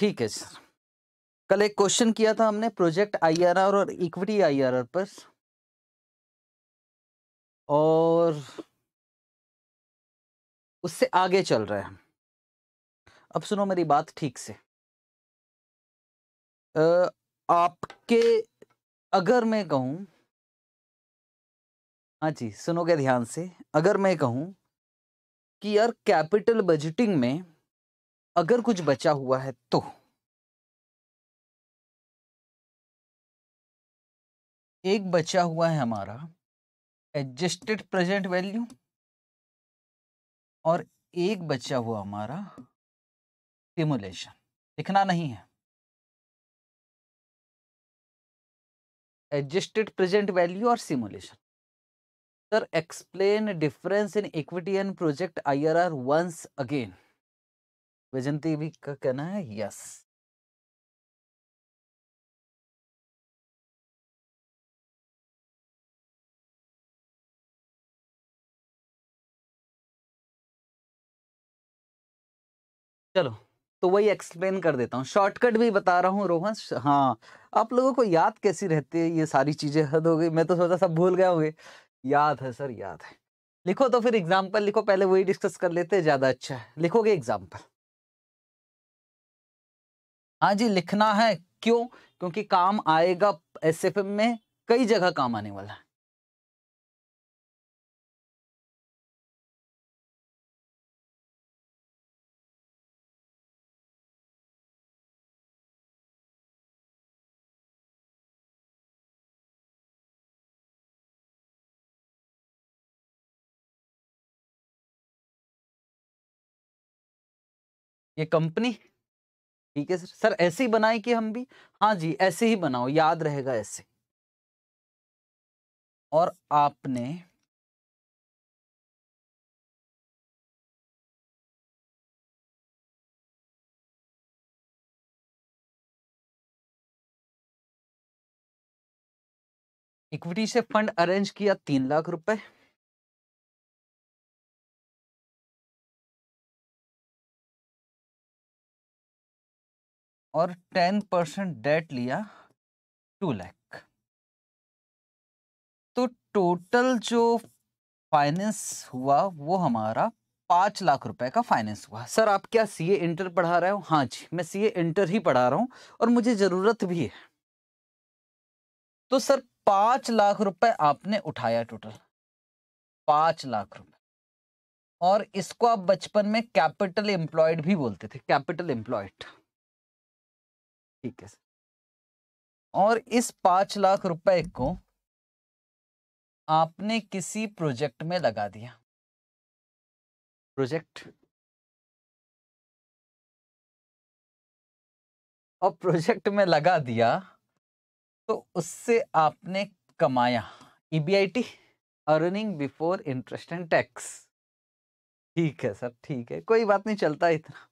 ठीक है सर कल एक क्वेश्चन किया था हमने प्रोजेक्ट आईआरआर और इक्विटी आईआरआर पर और उससे आगे चल रहे हैं अब सुनो मेरी बात ठीक से आ, आपके अगर मैं कहूं हाँ जी सुनोगे ध्यान से अगर मैं कहूं कि यार कैपिटल बजटिंग में अगर कुछ बचा हुआ है तो एक बचा हुआ है हमारा एडजस्टेड प्रेजेंट वैल्यू और एक बचा हुआ हमारा स्टिमुलेशन लिखना नहीं है एडजस्टेड प्रेजेंट वैल्यू और simulation sir explain difference in equity and project IRR once again Vaijanti भी का कहना है यस चलो तो वही एक्सप्लेन कर देता हूँ शॉर्टकट भी बता रहा हूँ रोहन हाँ आप लोगों को याद कैसी रहती है ये सारी चीज़ें हद हो गई मैं तो सोचा सब भूल गए होंगे याद है सर याद है लिखो तो फिर एग्जाम्पल लिखो पहले वही डिस्कस कर लेते ज़्यादा अच्छा है लिखोगे एग्जाम्पल हाँ जी लिखना है क्यों क्योंकि काम आएगा एस में कई जगह काम आने वाला है ये कंपनी ठीक है सर सर ऐसे ही बनाए कि हम भी हाँ जी ऐसे ही बनाओ याद रहेगा ऐसे और आपने इक्विटी से फंड अरेंज किया तीन लाख रुपए और टेन परसेंट डेट लिया टू लैख तो टोटल जो फाइनेंस हुआ वो हमारा पाँच लाख रुपए का फाइनेंस हुआ सर आप क्या सीए इंटर पढ़ा रहे हो हाँ जी मैं सीए इंटर ही पढ़ा रहा हूँ और मुझे ज़रूरत भी है तो सर पाँच लाख रुपए आपने उठाया टोटल पाँच लाख रुपए और इसको आप बचपन में कैपिटल एम्प्लॉयड भी बोलते थे कैपिटल एम्प्लॉयड ठीक है और इस पांच लाख रुपए को आपने किसी प्रोजेक्ट में लगा दिया प्रोजेक्ट और प्रोजेक्ट में लगा दिया तो उससे आपने कमाया EBIT earning before interest and tax ठीक है सर ठीक है कोई बात नहीं चलता इतना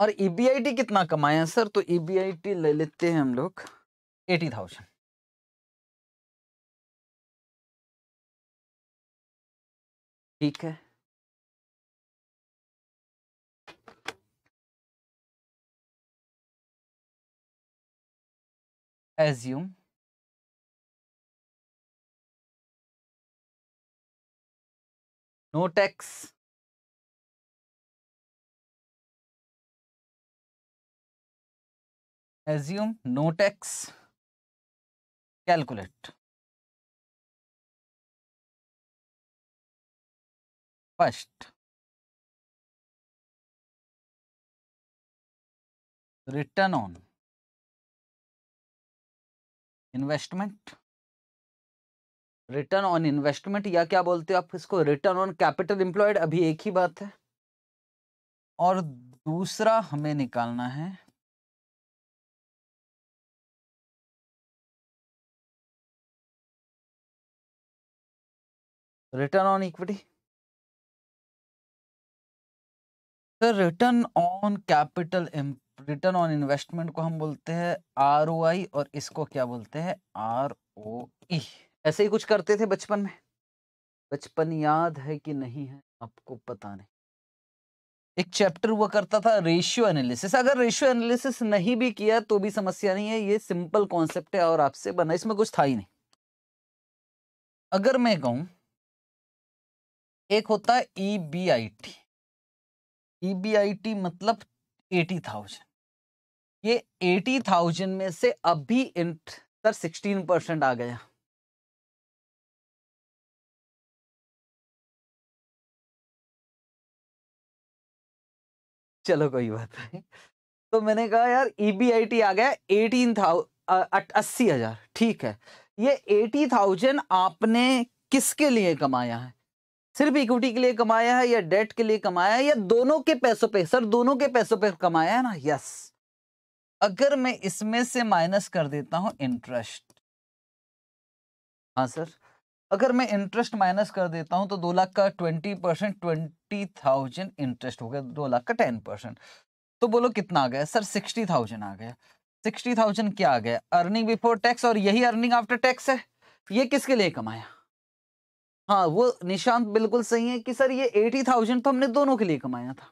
और ईबीआईटी e कितना कमाया सर तो ईबीआईटी e ले लेते हैं हम लोग एटी थाउजेंड ठीक है assume no tax assume no tax calculate first return on investment return on investment या क्या बोलते हो आप इसको रिटर्न ऑन कैपिटल इंप्लॉयड अभी एक ही बात है और दूसरा हमें निकालना है return on equity sir return on capital return on investment को हम बोलते हैं आर और इसको क्या बोलते हैं आर ओ ई ऐसे ही कुछ करते थे बचपन में बचपन याद है कि नहीं है आपको पता नहीं एक चैप्टर हुआ करता था रेशियो एनालिसिस अगर रेशियो एनालिसिस नहीं भी किया तो भी समस्या नहीं है ये सिंपल कॉन्सेप्ट है और आपसे बना इसमें कुछ था ही नहीं अगर मैं कहूं एक होता है E B I T E B I T मतलब एटी थाउजेंड ये एटी थाउजेंड में से अभी इंटर सिक्सटीन परसेंट आ गया चलो कोई बात नहीं तो मैंने कहा यार ई बी आई टी आ गया एटीन थाउजेंड अस्सी हजार ठीक है ये एटी थाउजेंड आपने किसके लिए कमाया है सिर्फ इक्विटी के लिए कमाया है या डेट के लिए कमाया है या दोनों के पैसों पे सर दोनों के पैसों पे कमाया है ना यस अगर मैं इसमें से माइनस कर देता हूं इंटरेस्ट हाँ सर अगर मैं इंटरेस्ट माइनस कर देता हूं तो दो लाख का twenty percent twenty thousand interest हो गया दो लाख का टेन परसेंट तो बोलो कितना आ गया सर सिक्सटी थाउजेंड आ गया सिक्सटी थाउजेंड क्या आ गया अर्निंग बिफोर टैक्स और यही अर्निंग आफ्टर टैक्स है ये किसके लिए कमाया हाँ वो निशांत बिल्कुल सही है कि सर ये एटी थाउजेंड तो हमने दोनों के लिए कमाया था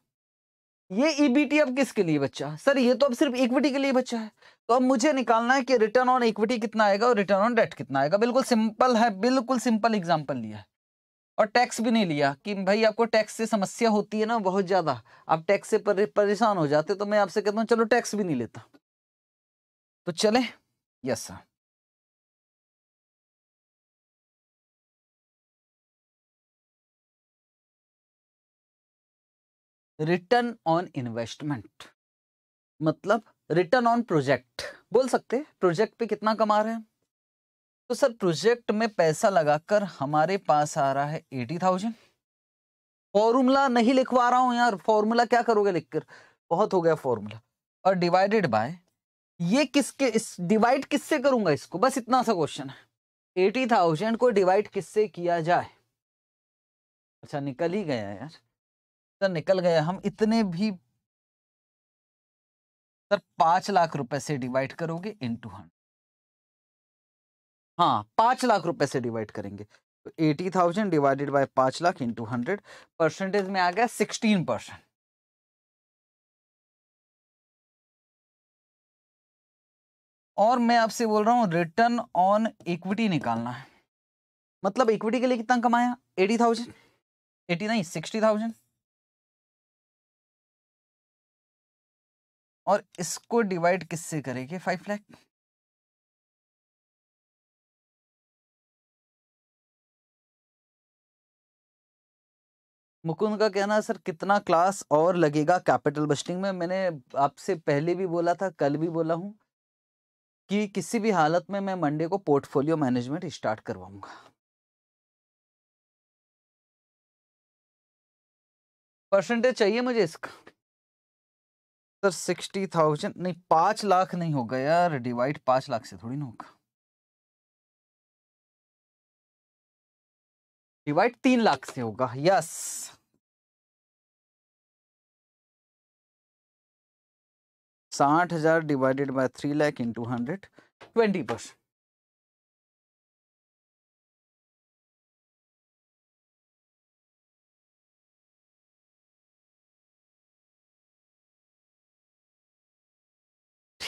ये ईबीटी e अब किसके लिए बच्चा सर ये तो अब सिर्फ इक्विटी के लिए बच्चा है तो अब मुझे निकालना है कि रिटर्न ऑन इक्विटी कितना आएगा और रिटर्न ऑन डेट कितना आएगा बिल्कुल सिंपल है बिल्कुल सिंपल एग्जाम्पल लिया है और टैक्स भी नहीं लिया कि भाई आपको टैक्स से समस्या होती है ना बहुत ज़्यादा आप टैक्स से परेशान हो जाते तो मैं आपसे कहता हूँ चलो टैक्स भी नहीं लेता तो चले yes sir return on investment मतलब रिटर्न ऑन प्रोजेक्ट बोल सकते प्रोजेक्ट पे कितना कमा रहे हैं तो सर प्रोजेक्ट में पैसा लगाकर हमारे पास आ रहा है एटी थाउजेंड फॉर्मूला नहीं लिखवा रहा हूं यार फॉर्मूला क्या करोगे लिखकर बहुत हो गया फॉर्मूला और डिवाइडेड बाय ये किसके इस डिवाइड किससे करूंगा इसको बस इतना सा क्वेश्चन है एटी थाउजेंड को डिवाइड किससे किया जाए अच्छा निकल ही गया यार निकल गए हम इतने भी सर पांच लाख रुपए से डिवाइड करोगे इन टू हंड्रेड हाँ पांच लाख रुपए से डिवाइड करेंगे तो एटी थाउजेंड डिवाइडेड बाय पांच लाख इंटू हंड्रेड परसेंटेज में आ गया सिक्सटीन परसेंट और मैं आपसे बोल रहा हूं रिटर्न ऑन इक्विटी निकालना है मतलब इक्विटी के लिए कितना कमाया एटी थाउजेंड एटी नहीं सिक्सटी थाउजेंड और इसको डिवाइड किससे करेंगे फाइव लैख मुकुंद का कहना सर कितना क्लास और लगेगा कैपिटल बस्टिंग में मैंने आपसे पहले भी बोला था कल भी बोला हूँ कि किसी भी हालत में मैं मंडे को पोर्टफोलियो मैनेजमेंट स्टार्ट करवाऊंगा परसेंटेज चाहिए मुझे इसका सर सिक्सटी थाउजेंड नहीं पांच लाख नहीं होगा यार डिवाइड पांच लाख से थोड़ी ना होगा डिवाइड तीन लाख से होगा यस साठ हजार divided by three lakh into hundred twenty percent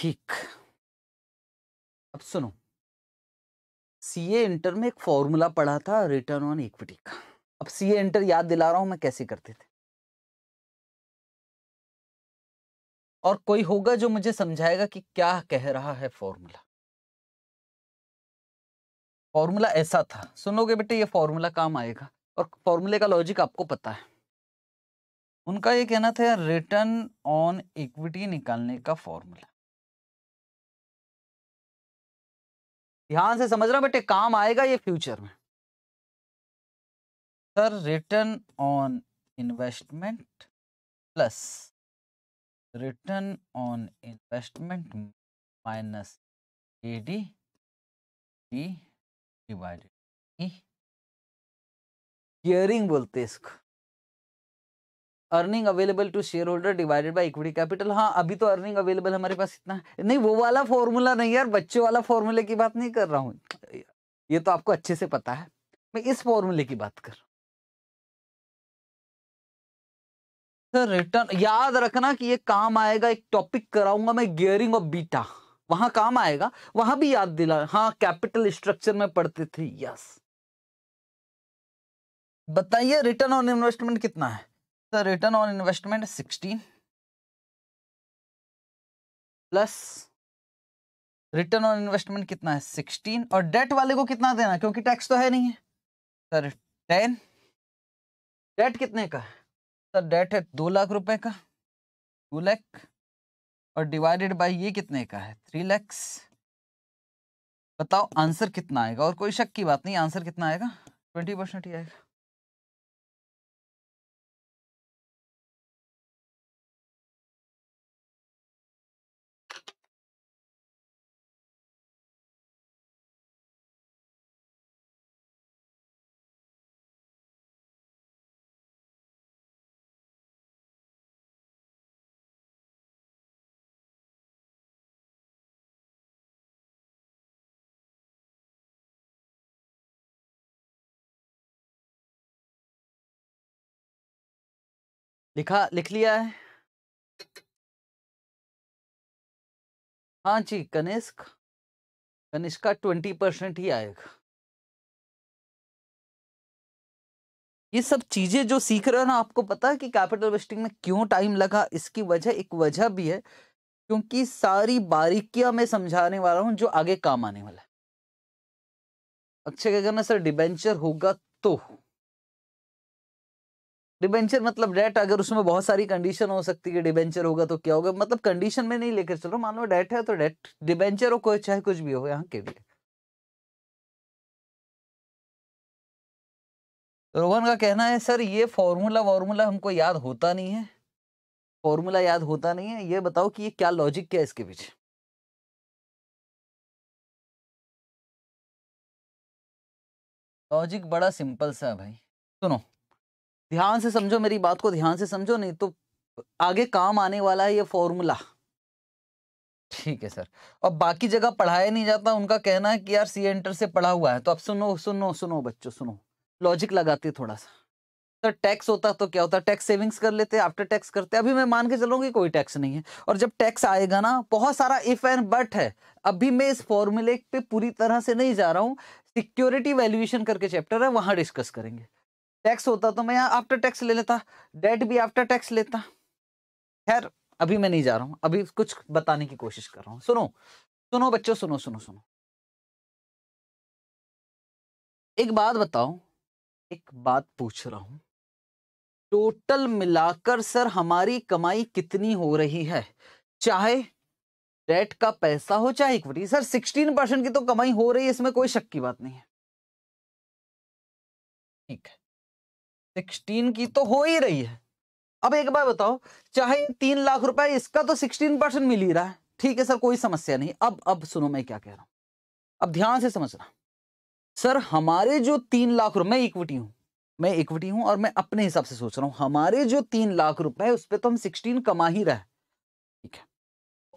ठीक अब सुनो सीए इंटर में एक फॉर्मूला पढ़ा था रिटर्न ऑन इक्विटी का अब सीए इंटर याद दिला रहा हूं मैं कैसे करते थे और कोई होगा जो मुझे समझाएगा कि क्या कह रहा है फॉर्मूला फॉर्मूला ऐसा था सुनोगे बेटे ये फॉर्मूला काम आएगा और फॉर्मूले का लॉजिक आपको पता है उनका ये कहना था रिटर्न ऑन इक्विटी निकालने का फॉर्मूला ध्यान से समझना बेटे काम आएगा ये फ्यूचर में sir return on investment plus return on investment minus A D D divided gearing बोलते इसको earning available to share holder divided by equity capital हाँ अभी तो अर्निंग अवेलेबल हमारे पास इतना है नहीं वो वाला फॉर्मूला नहीं यार बच्चों वाला फॉर्मूले की बात नहीं कर रहा हूँ ये तो आपको अच्छे से पता है मैं इस फॉर्मूले की बात कर रहा हूँ रिटर्न याद रखना कि ये काम आएगा एक टॉपिक कराऊंगा मैं गियरिंग ऑफ बीटा वहां काम आएगा वहां भी याद दिला हाँ कैपिटल स्ट्रक्चर में पढ़ते थे यस बताइए रिटर्न ऑन इन्वेस्टमेंट कितना है the return on investment sixteen plus return on investment कितना है सिक्सटीन और डेट वाले को कितना देना क्योंकि टैक्स तो है नहीं है सर टेन डेट कितने का सर डेट है दो लाख रुपए का टू लैख और डिवाइडेड बाय ये कितने का है थ्री लैक्स बताओ आंसर कितना आएगा और कोई शक की बात नहीं आंसर कितना आएगा ट्वेंटी परसेंट ही आएगा लिखा लिख लिया है हाँ जी कनिष्क कनिष्का ट्वेंटी परसेंट ही आएगा ये सब चीजें जो सीख रहे हो ना आपको पता है कि कैपिटल वेस्टिंग में क्यों टाइम लगा इसकी वजह एक वजह भी है क्योंकि सारी बारीकियां मैं समझाने वाला हूं जो आगे काम आने वाला है अक्षय कहना सर डिबेंचर होगा तो डिबेंचर मतलब डेट अगर उसमें बहुत सारी कंडीशन हो सकती है डिबेंचर होगा तो क्या होगा मतलब कंडीशन में नहीं लेकर चलो मान लो डेट है तो डेट डिबेंचर हो कोई चाहे कुछ भी हो यहाँ के लिए रोहन का कहना है सर ये फॉर्मूला वॉर्मूला हमको याद होता नहीं है फॉर्मूला याद होता नहीं है ये बताओ कि ये क्या लॉजिक क्या है इसके पीछे लॉजिक बड़ा सिंपल सा है भाई सुनो ध्यान से समझो मेरी बात को ध्यान से समझो नहीं तो आगे काम आने वाला है ये फॉर्मूला ठीक है सर और बाकी जगह पढ़ाया नहीं जाता उनका कहना है कि यार सी एंटर से पढ़ा हुआ है तो अब सुनो सुनो सुनो बच्चों सुनो लॉजिक लगाते थोड़ा सा सर टैक्स होता तो क्या होता टैक्स सेविंग्स कर लेते आफ्टर टैक्स करते अभी मैं मान के चलूँ कोई टैक्स नहीं है और जब टैक्स आएगा ना बहुत सारा इफ एंड बट है अभी मैं इस फॉर्मूले पे पूरी तरह से नहीं जा रहा हूँ सिक्योरिटी वैल्यूएशन करके चैप्टर है वहाँ डिस्कस करेंगे टैक्स होता तो मैं यहाँ आफ्टर टैक्स ले लेता डेट भी आफ्टर टैक्स लेता खैर अभी मैं नहीं जा रहा हूँ अभी कुछ बताने की कोशिश कर रहा हूँ सुनो सुनो बच्चों सुनो सुनो सुनो एक बात बताओ एक बात पूछ रहा हूँ टोटल मिलाकर सर हमारी कमाई कितनी हो रही है चाहे डेट का पैसा हो चाहे इक्विटी सर सिक्सटीन परसेंट की तो कमाई हो रही है इसमें कोई शक की बात नहीं है ठीक है सिक्सटीन की तो हो ही रही है अब एक बार बताओ चाहे तीन लाख रुपए इसका तो सिक्सटीन परसेंट मिल ही रहा है ठीक है सर कोई समस्या नहीं अब अब सुनो मैं क्या कह रहा हूं अब ध्यान से समझना सर हमारे जो तीन लाख रुपए मैं इक्विटी हूं मैं इक्विटी हूं और मैं अपने हिसाब से सोच रहा हूं हमारे जो तीन लाख रुपए है उस पर तो हम सिक्सटीन कमा ही रहे ठीक है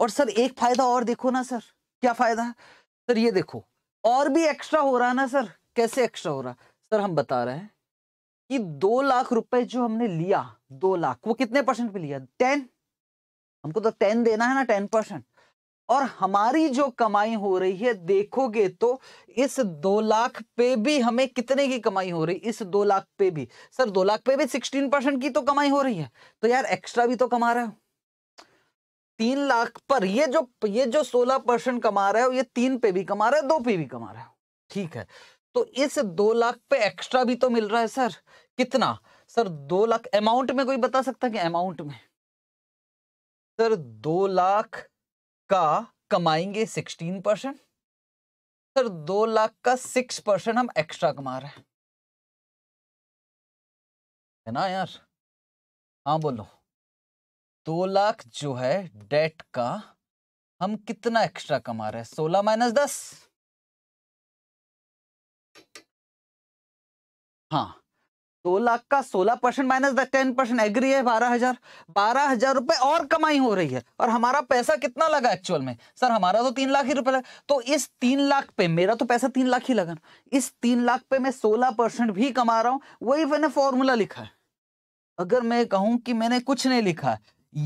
और सर एक फायदा और देखो ना सर क्या फायदा सर ये देखो और भी एक्स्ट्रा हो रहा है ना सर कैसे एक्स्ट्रा हो रहा सर हम बता रहे हैं कि दो लाख रुपए जो हमने लिया दो लाख वो कितने परसेंट पे लिया टेन हमको तो टेन देना है ना टेन परसेंट और हमारी जो कमाई हो रही है देखोगे तो इस दो लाख पे भी हमें कितने की कमाई हो रही इस दो लाख पे भी सर दो लाख पे भी सिक्सटीन परसेंट की तो कमाई हो रही है तो यार एक्स्ट्रा भी तो कमा रहे हो तीन लाख पर ये जो ये जो सोलह परसेंट कमा रहे हो ये तीन पे भी कमा रहे हो दो पे भी कमा रहे हो ठीक है तो इस दो लाख पे एक्स्ट्रा भी तो मिल रहा है सर कितना सर दो लाख अमाउंट में कोई बता सकता है कि अमाउंट में सर दो लाख का कमाएंगे सिक्सटीन परसेंट सर दो लाख का सिक्स परसेंट हम एक्स्ट्रा कमा रहे हैं है ना यार हाँ बोलो दो लाख जो है डेट का हम कितना एक्स्ट्रा कमा रहे हैं सोलह माइनस दस हाँ दो लाख का सोलह percent minus ten percent agree है बारह हजार बारह हजार रुपए और कमाई हो रही है और हमारा पैसा कितना लगा एक्चुअल में सर हमारा तो तीन लाख ही रुपए लगा तो इस तीन लाख पे मेरा तो पैसा तीन लाख ही लगा इस तीन लाख पे मैं सोलह परसेंट भी कमा रहा हूं वही मैंने फॉर्मूला लिखा है अगर मैं कहूं कि मैंने कुछ नहीं लिखा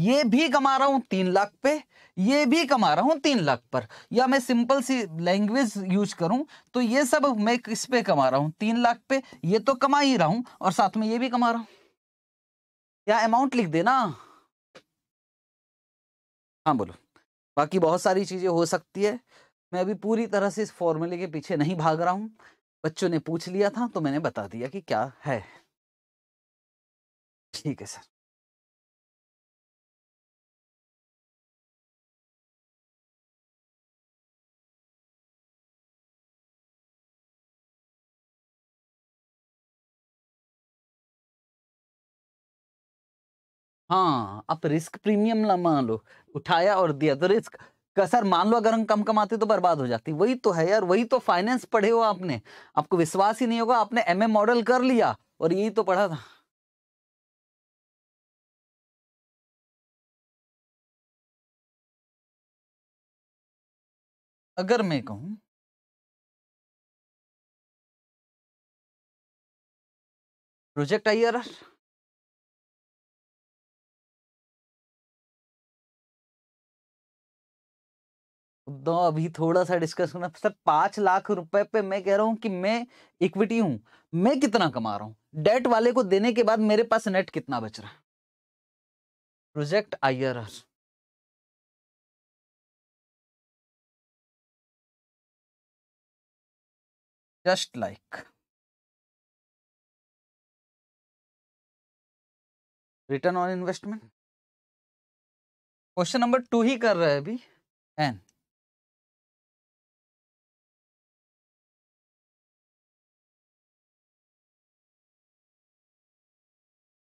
ये भी कमा रहा हूं तीन लाख पे ये भी कमा रहा हूँ तीन लाख पर या मैं सिंपल सी लैंग्वेज यूज करूँ तो ये सब मैं किस पे कमा रहा हूँ तीन लाख पे ये तो कमा ही रहा हूँ और साथ में ये भी कमा रहा हूँ या अमाउंट लिख देना हाँ बोलो बाकी बहुत सारी चीज़ें हो सकती है मैं अभी पूरी तरह से इस फॉर्मूले के पीछे नहीं भाग रहा हूँ बच्चों ने पूछ लिया था तो मैंने बता दिया कि क्या है ठीक है सर हाँ आप रिस्क प्रीमियम ना मान लो उठाया और दिया तो रिस्क सर मान लो अगर हम कम कमाते तो बर्बाद हो जाती वही तो है यार वही तो फाइनेंस पढ़े हो आपने आपको विश्वास ही नहीं होगा आपने एम मॉडल कर लिया और यही तो पढ़ा था अगर मैं कहूं प्रोजेक्ट आई आर तो अभी थोड़ा सा डिस्कस करना सर पांच लाख रुपए पे मैं कह रहा हूं कि मैं इक्विटी हूं मैं कितना कमा रहा हूं डेट वाले को देने के बाद मेरे पास नेट कितना बच रहा है project I R R just like return on investment question number two ही कर रहे हैं अभी and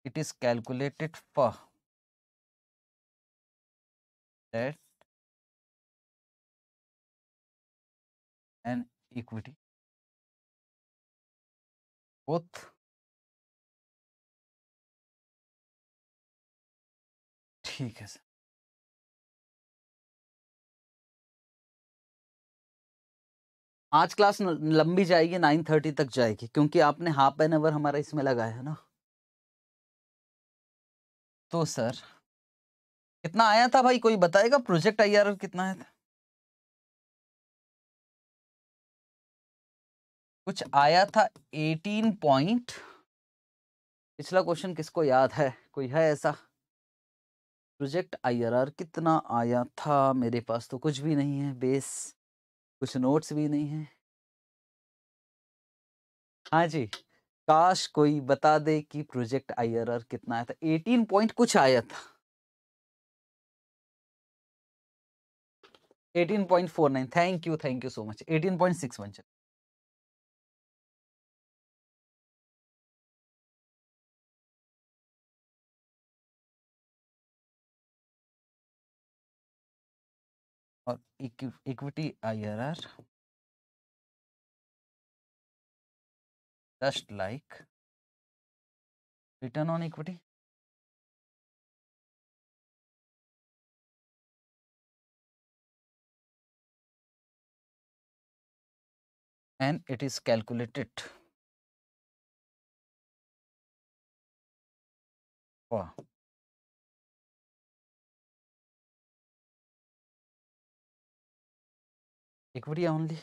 it is calculated for that and equity both ठीक है सर आज क्लास लंबी जाएगी नाइन थर्टी तक जाएगी क्योंकि आपने हाफ एन आवर हमारा इसमें लगाया है ना तो सर कितना आया था भाई कोई बताएगा प्रोजेक्ट आईआरआर कितना आया था कुछ आया था एटीन पॉइंट पिछला क्वेश्चन किसको याद है कोई है ऐसा प्रोजेक्ट आईआरआर कितना आया था मेरे पास तो कुछ भी नहीं है बेस कुछ नोट्स भी नहीं है हाँ जी काश कोई बता दे कि प्रोजेक्ट आईआरआर कितना आया था एटीन पॉइंट कुछ आया था eighteen point four nine thank you thank you so much eighteen point six one और equity I R R just like return on equity. and it is calculated for equity only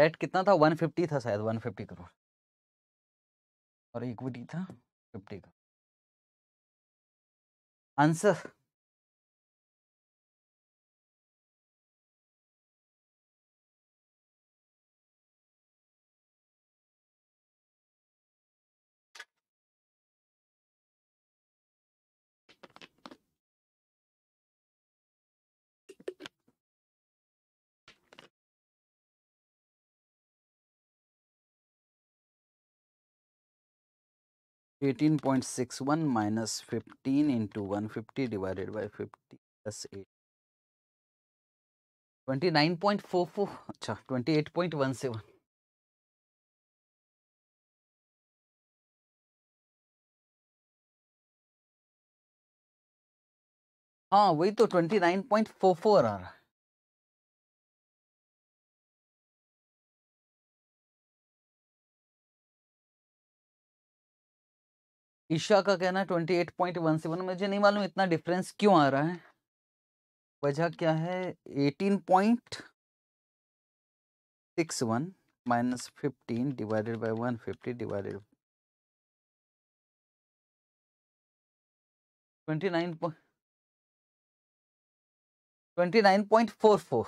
debt कितना था 150 था शायद 150 करोड़ और equity था 50 crore answer eighteen point six one minus fifteen into one fifty divided by fifty plus eight twenty nine point four four अच्छा twenty eight point one seven हाँ वही तो twenty nine point four four आ रहा है ईशा का कहना है twenty eight point one seven मुझे नहीं मालूम इतना डिफरेंस क्यों आ रहा है वजह क्या है eighteen point six one minus fifteen divided by one fifty divided twenty nine twenty nine point four four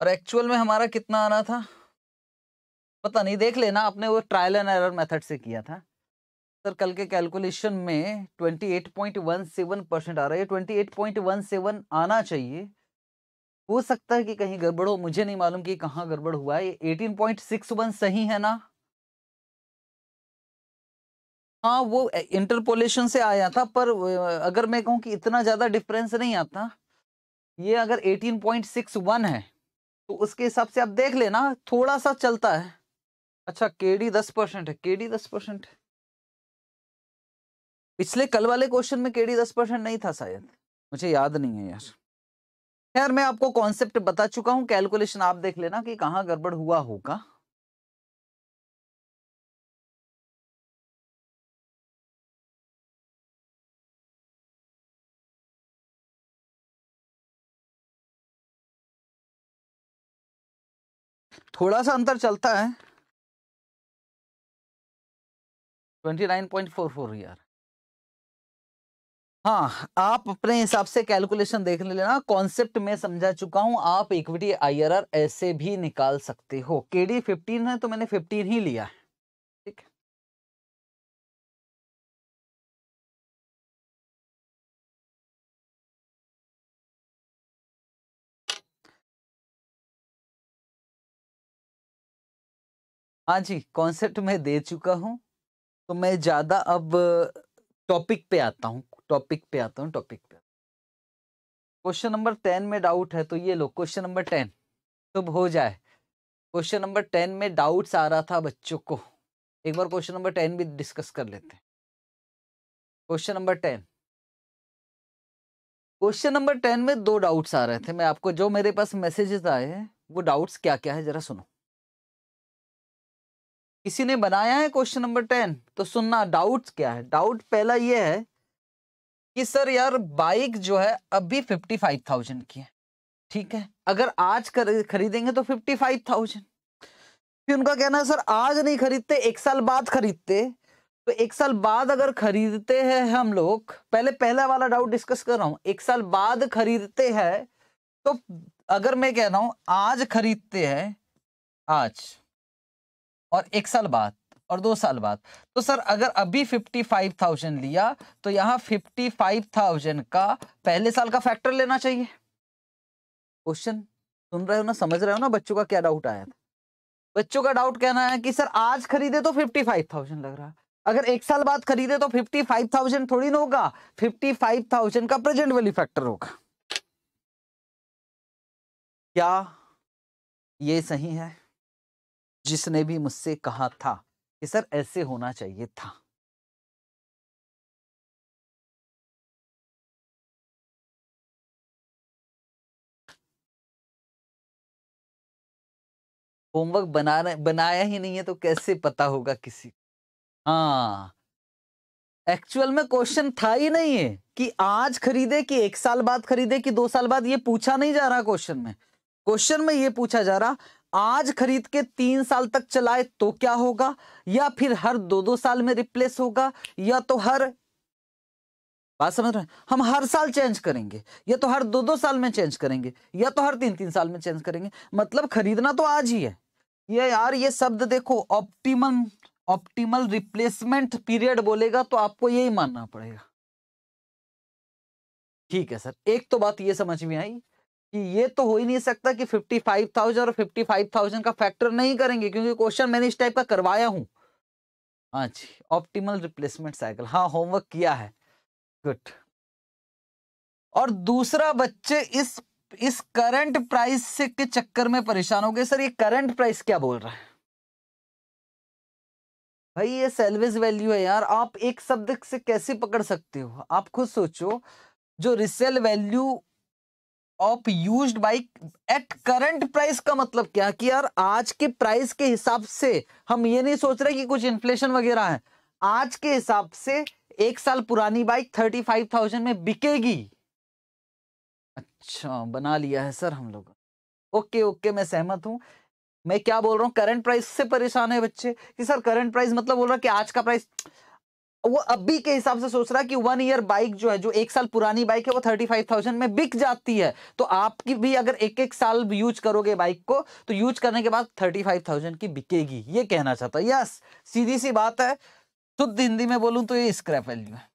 और एक्चुअल में हमारा कितना आना था पता नहीं देख लेना आपने वो ट्रायल एंड एरर मेथड से किया था सर कल के कैलकुलेशन में 28.17 परसेंट आ रहा है 28.17 आना चाहिए हो सकता है कि कहीं गड़बड़ हो मुझे नहीं मालूम कि कहाँ गड़बड़ हुआ है सिक्स 18.61 सही है ना हाँ वो इंटरपोलेशन से आया था पर अगर मैं कहूँ कि इतना ज़्यादा डिफरेंस नहीं आता ये अगर 18.61 है तो उसके हिसाब से आप देख लेना थोड़ा सा चलता है अच्छा के डी दस परसेंट है के डी दस परसेंट है पिछले कल वाले क्वेश्चन में केडी दस परसेंट नहीं था शायद मुझे याद नहीं है यार यार मैं आपको कॉन्सेप्ट बता चुका हूं कैलकुलेशन आप देख लेना कि कहां गड़बड़ हुआ होगा थोड़ा सा अंतर चलता है twenty nine point four four यार हाँ आप अपने हिसाब से कैलकुलेशन देख लेना कॉन्सेप्ट में समझा चुका हूं आप इक्विटी आईआरआर ऐसे भी निकाल सकते हो केडी 15 है तो मैंने 15 ही लिया है ठीक हाँ जी कॉन्सेप्ट में दे चुका हूं तो मैं ज़्यादा अब टॉपिक पे आता हूँ टॉपिक पे आता हूँ टॉपिक पे क्वेश्चन नंबर टेन में डाउट है तो ये लो क्वेश्चन नंबर टेन तो हो जाए क्वेश्चन नंबर टेन में डाउट्स आ रहा था बच्चों को एक बार क्वेश्चन नंबर टेन भी डिस्कस कर लेते हैं question number ten question number ten में दो डाउट्स आ रहे थे मैं आपको जो मेरे पास मैसेजेस आए हैं वो डाउट्स क्या क्या है जरा सुनो किसी ने बनाया है क्वेश्चन नंबर टेन तो सुनना डाउट्स क्या है डाउट पहला ये है कि सर यार बाइक जो है अभी फिफ्टी फाइव थाउजेंड की है ठीक है अगर आज कर, खरीदेंगे तो फिफ्टी फाइव थाउजेंड फिर उनका कहना है सर आज नहीं खरीदते एक साल बाद खरीदते तो एक साल बाद अगर खरीदते हैं हम लोग पहले पहला वाला डाउट डिस्कस कर रहा हूं एक साल बाद खरीदते हैं तो अगर मैं कह रहा हूं आज खरीदते हैं आज और एक साल बाद और दो साल बाद तो सर अगर अभी फिफ्टी फाइव थाउजेंड लिया तो यहां फिफ्टी फाइव थाउजेंड का पहले साल का फैक्टर लेना चाहिए क्वेश्चन सुन रहे हो ना समझ रहे हो ना बच्चों का क्या डाउट आया था बच्चों का डाउट कहना है कि सर आज खरीदे तो फिफ्टी फाइव थाउजेंड लग रहा अगर एक साल बाद खरीदे तो फिफ्टी फाइव थाउजेंड थोड़ी ना होगा फिफ्टी फाइव थाउजेंड का प्रेजेंट वैल्यू फैक्टर होगा क्या ये सही है जिसने भी मुझसे कहा था कि सर ऐसे होना चाहिए था होमवर्क बना बनाया ही नहीं है तो कैसे पता होगा किसी हाँ एक्चुअल में क्वेश्चन था ही नहीं है कि आज खरीदे कि एक साल बाद खरीदे कि दो साल बाद ये पूछा नहीं जा रहा क्वेश्चन में क्वेश्चन में ये पूछा जा रहा आज खरीद के तीन साल तक चलाए तो क्या होगा या फिर हर दो दो साल में रिप्लेस होगा या तो हर बात समझ रहे हम हर साल चेंज करेंगे या तो हर दो दो साल में चेंज करेंगे या तो हर तीन तीन साल में चेंज करेंगे मतलब खरीदना तो आज ही है ये यार ये शब्द देखो ऑप्टिमम ऑप्टिमल रिप्लेसमेंट पीरियड बोलेगा तो आपको यही मानना पड़ेगा ठीक है सर एक तो बात ये समझ में आई कि ये तो हो ही नहीं सकता कि 55,000 और 55,000 का फैक्टर नहीं करेंगे क्योंकि क्वेश्चन मैंने इस टाइप का करवाया हूं हाँ जी ऑप्टिमल रिप्लेसमेंट साइकिल हाँ होमवर्क किया है गुड और दूसरा बच्चे इस इस करंट प्राइस से के चक्कर में परेशान हो गए सर ये करंट प्राइस क्या बोल रहा है भाई ये सेल्वेज वैल्यू है यार आप एक शब्द से कैसे पकड़ सकते हो आप खुद सोचो जो resale value of use bike at current price का मतलब क्या कि यार आज के प्राइस के हिसाब से हम ये नहीं सोच रहे कि कुछ इन्फ्लेशन वगैरह है आज के हिसाब से एक साल पुरानी बाइक थर्टी फाइव थाउजेंड में बिकेगी अच्छा बना लिया है सर हम लोग ओके ओके मैं सहमत हूं मैं क्या बोल रहा हूँ करंट प्राइस से परेशान है बच्चे कि सर करंट प्राइस मतलब बोल रहा कि आज का प्राइस वो अभी के हिसाब से सोच रहा है कि वन ईयर बाइक जो है जो एक साल पुरानी बाइक है वो थर्टी फाइव थाउजेंड में बिक जाती है तो आपकी भी अगर एक एक साल यूज करोगे बाइक को तो यूज करने के बाद थर्टी फाइव थाउजेंड की बिकेगी ये कहना चाहता है यस सीधी सी बात है शुद्ध हिंदी में बोलूं तो ये स्क्रैप वैल्यू है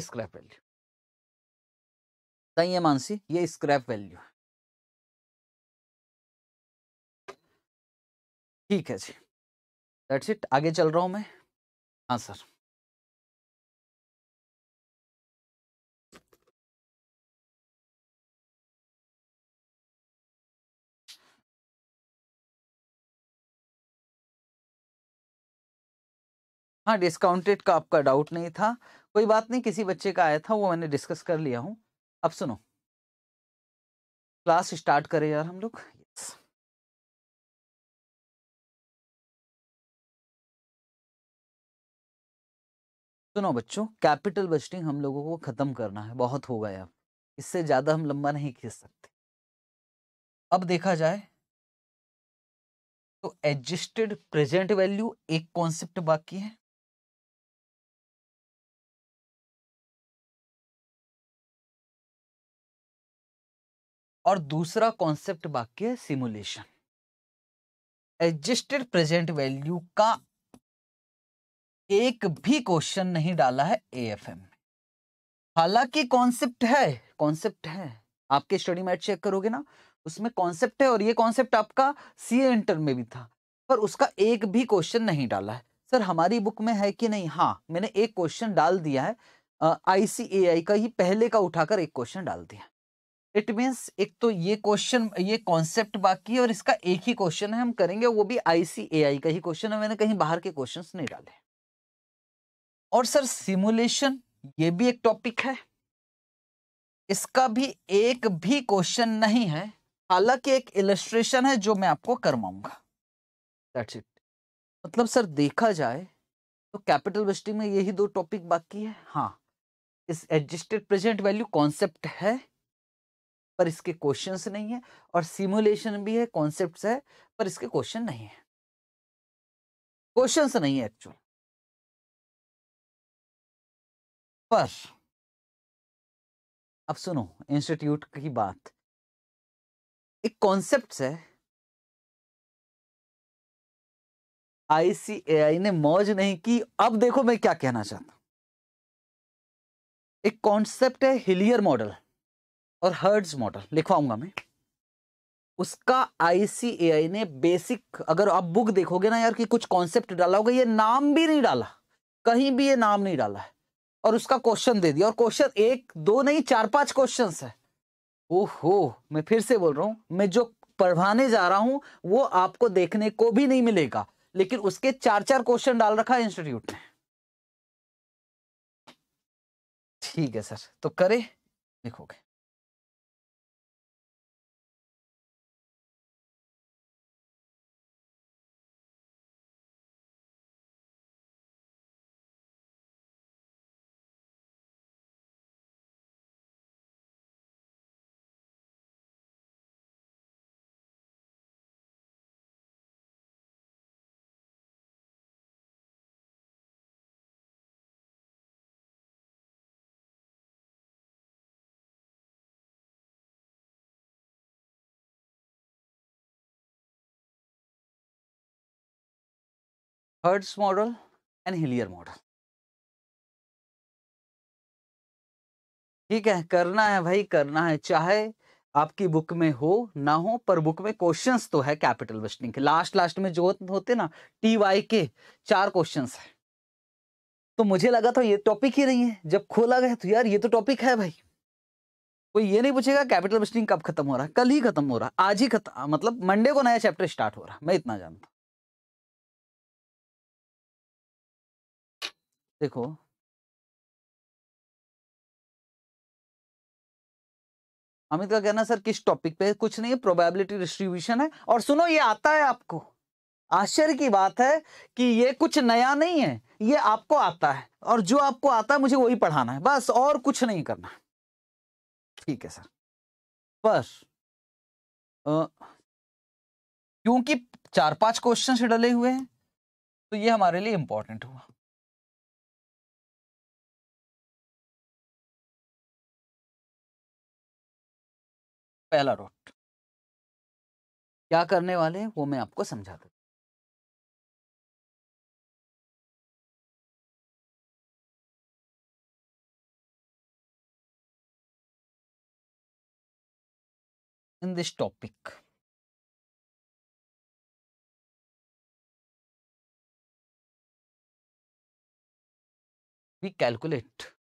स्क्रैप वैल्यू सही है मानसी ये स्क्रैप वैल्यू है ठीक है जी दैट्स इट आगे चल रहा हूँ मैं हाँ सर हाँ डिस्काउंटेड का आपका डाउट नहीं था कोई बात नहीं किसी बच्चे का आया था वो मैंने डिस्कस कर लिया हूँ अब सुनो क्लास स्टार्ट करें यार हम लोग सुनो तो बच्चों कैपिटल बजटिंग हम लोगों को खत्म करना है बहुत हो गया इससे ज्यादा हम लंबा नहीं खींच सकते अब देखा जाए तो एडजस्टेड प्रेजेंट वैल्यू एक कॉन्सेप्ट बाकी है और दूसरा कॉन्सेप्ट बाकी है सिमुलेशन एडजस्टेड प्रेजेंट वैल्यू का एक भी क्वेश्चन नहीं डाला है एएफएम में हालांकि कॉन्सेप्ट है कॉन्सेप्ट है आपके स्टडी मैट चेक करोगे ना उसमें कॉन्सेप्ट है और ये कॉन्सेप्ट आपका सी इंटर में भी था पर उसका एक भी क्वेश्चन नहीं डाला है सर हमारी बुक में है कि नहीं हाँ मैंने एक क्वेश्चन डाल दिया है आईसीएआई का ही पहले का उठाकर एक क्वेश्चन डाल दिया इट मीन्स एक तो ये क्वेश्चन ये कॉन्सेप्ट बाकी है और इसका एक ही क्वेश्चन है हम करेंगे वो भी आईसीएआई का ही क्वेश्चन है मैंने कहीं बाहर के क्वेश्चन नहीं डाले और सर सिमुलेशन ये भी एक टॉपिक है इसका भी एक भी क्वेश्चन नहीं है हालांकि एक इलस्ट्रेशन है जो मैं आपको करवाऊंगा दैट्स इट मतलब सर देखा जाए तो कैपिटल वेस्टिंग में यही दो टॉपिक बाकी है हाँ इस एडजस्टेड प्रेजेंट वैल्यू कॉन्सेप्ट है पर इसके क्वेश्चंस नहीं है और सिमुलेशन भी है कॉन्सेप्ट है पर इसके क्वेश्चन नहीं है क्वेश्चंस नहीं है एक्चुअल पर अब सुनो इंस्टीट्यूट की बात एक कॉन्सेप्ट है आईसीएआई ने मौज नहीं की अब देखो मैं क्या कहना चाहता हूं एक कॉन्सेप्ट है हिलियर मॉडल और हर्ड्स मॉडल लिखवाऊंगा मैं उसका आईसीएआई ने बेसिक अगर आप बुक देखोगे ना यार कि कुछ कॉन्सेप्ट डाला होगा ये नाम भी नहीं डाला कहीं भी ये नाम नहीं डाला है और उसका क्वेश्चन दे दिया और क्वेश्चन एक दो नहीं चार पांच क्वेश्चन है ओहो मैं फिर से बोल रहा हूँ मैं जो पढ़वाने जा रहा हूँ वो आपको देखने को भी नहीं मिलेगा लेकिन उसके चार चार क्वेश्चन डाल रखा है इंस्टीट्यूट ने ठीक है सर तो करें लिखोगे Hertz model and Hillier model ठीक है करना है भाई करना है चाहे आपकी बुक में हो ना हो पर बुक में क्वेश्चंस तो है कैपिटल वेस्टिंग के लास्ट लास्ट में जो होते ना टी वाई के चार क्वेश्चंस है तो मुझे लगा था ये टॉपिक ही नहीं है जब खोला गया तो यार ये तो टॉपिक है भाई कोई ये नहीं पूछेगा कैपिटल वेस्टिंग कब खत्म हो रहा है कल ही खत्म हो रहा है आज ही खत्म मतलब मंडे को नया चैप्टर स्टार्ट हो रहा है मैं इतना जानता देखो अमित का कहना सर किस टॉपिक पे कुछ नहीं है प्रोबेबिलिटी डिस्ट्रीब्यूशन है और सुनो ये आता है आपको आश्चर्य की बात है कि ये कुछ नया नहीं है ये आपको आता है और जो आपको आता है मुझे वही पढ़ाना है बस और कुछ नहीं करना ठीक है सर पर क्योंकि चार पांच क्वेश्चन डले हुए हैं तो ये हमारे लिए इंपॉर्टेंट हुआ पहला डॉट क्या करने वाले हैं वो मैं आपको समझा दू in this topic we calculate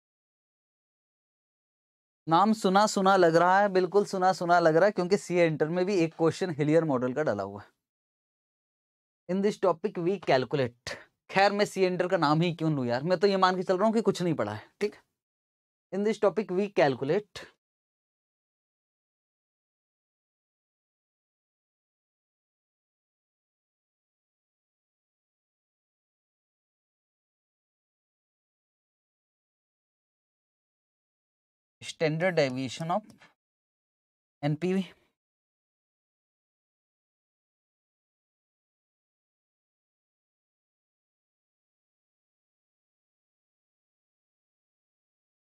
नाम सुना सुना लग रहा है बिल्कुल सुना सुना लग रहा है क्योंकि सी एंटर में भी एक क्वेश्चन हिलियर मॉडल का डाला हुआ है in this topic we calculate खैर मैं सी एंटर का नाम ही क्यों लूँ यार मैं तो ये मान के चल रहा हूँ कि कुछ नहीं पढ़ा है ठीक in this topic we calculate standard deviation of NPV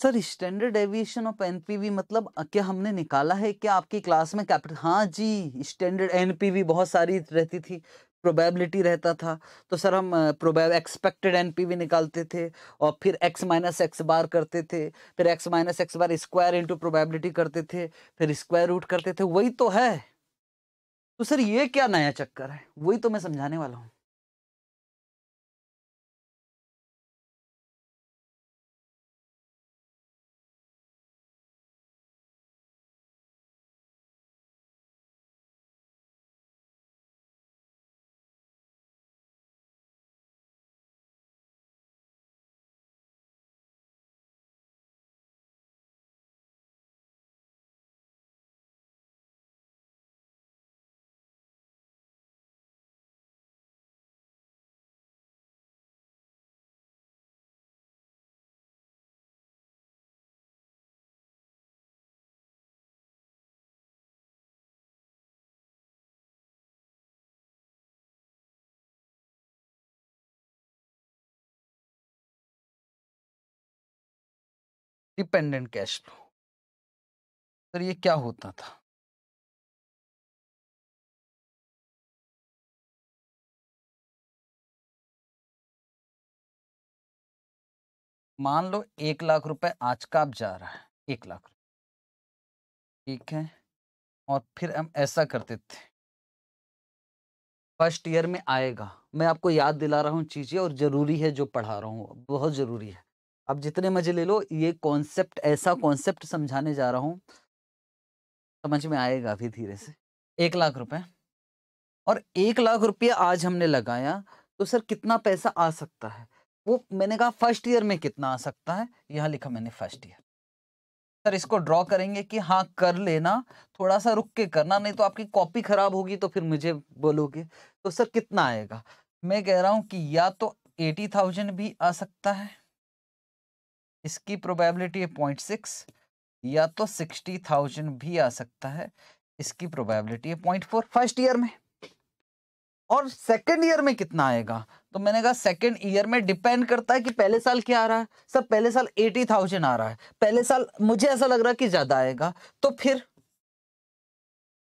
sir standard deviation of NPV मतलब क्या हमने निकाला है क्या आपकी क्लास में कैपिटल हाँ जी स्टैंडर्ड एनपीवी बहुत सारी रहती थी प्रोबेबिलिटी रहता था तो सर हम प्रोबेब एक्सपेक्टेड एन भी निकालते थे और फिर एक्स माइनस एक्स बार करते थे फिर x minus x bar square into probability करते थे फिर स्क्वायर रूट करते थे वही तो है तो सर ये क्या नया चक्कर है वही तो मैं समझाने वाला हूँ डिपेंडेंट कैश फ्लो सर ये क्या होता था मान लो एक लाख रुपए आज का आप जा रहा है एक लाख ठीक है और फिर हम ऐसा करते थे फर्स्ट ईयर में आएगा मैं आपको याद दिला रहा हूँ चीज़ें और ज़रूरी है जो पढ़ा रहा हूँ बहुत ज़रूरी है आप जितने मजे ले लो ये कॉन्सेप्ट ऐसा कॉन्सेप्ट समझाने जा रहा हूँ समझ में आएगा भी धीरे से एक लाख रुपए और एक लाख रुपया आज हमने लगाया तो सर कितना पैसा आ सकता है वो मैंने कहा फर्स्ट ईयर में कितना आ सकता है यहाँ लिखा मैंने फर्स्ट ईयर सर इसको ड्रॉ करेंगे कि हाँ कर लेना थोड़ा सा रुक के करना नहीं तो आपकी कॉपी खराब होगी तो फिर मुझे बोलोगे तो सर कितना आएगा मैं कह रहा हूँ कि या तो एटी थाउजेंड भी आ सकता है इसकी प्रोबेबिलिटी है पॉइंट सिक्स या तो सिक्सटी थाउजेंड भी आ सकता है इसकी प्रोबेबिलिटी है पॉइंट फोर फर्स्ट ईयर में और सेकंड ईयर में कितना आएगा तो मैंने कहा सेकंड ईयर में डिपेंड करता है कि पहले साल क्या आ रहा है सर पहले साल एटी थाउजेंड आ रहा है पहले साल मुझे ऐसा लग रहा है कि ज्यादा आएगा तो फिर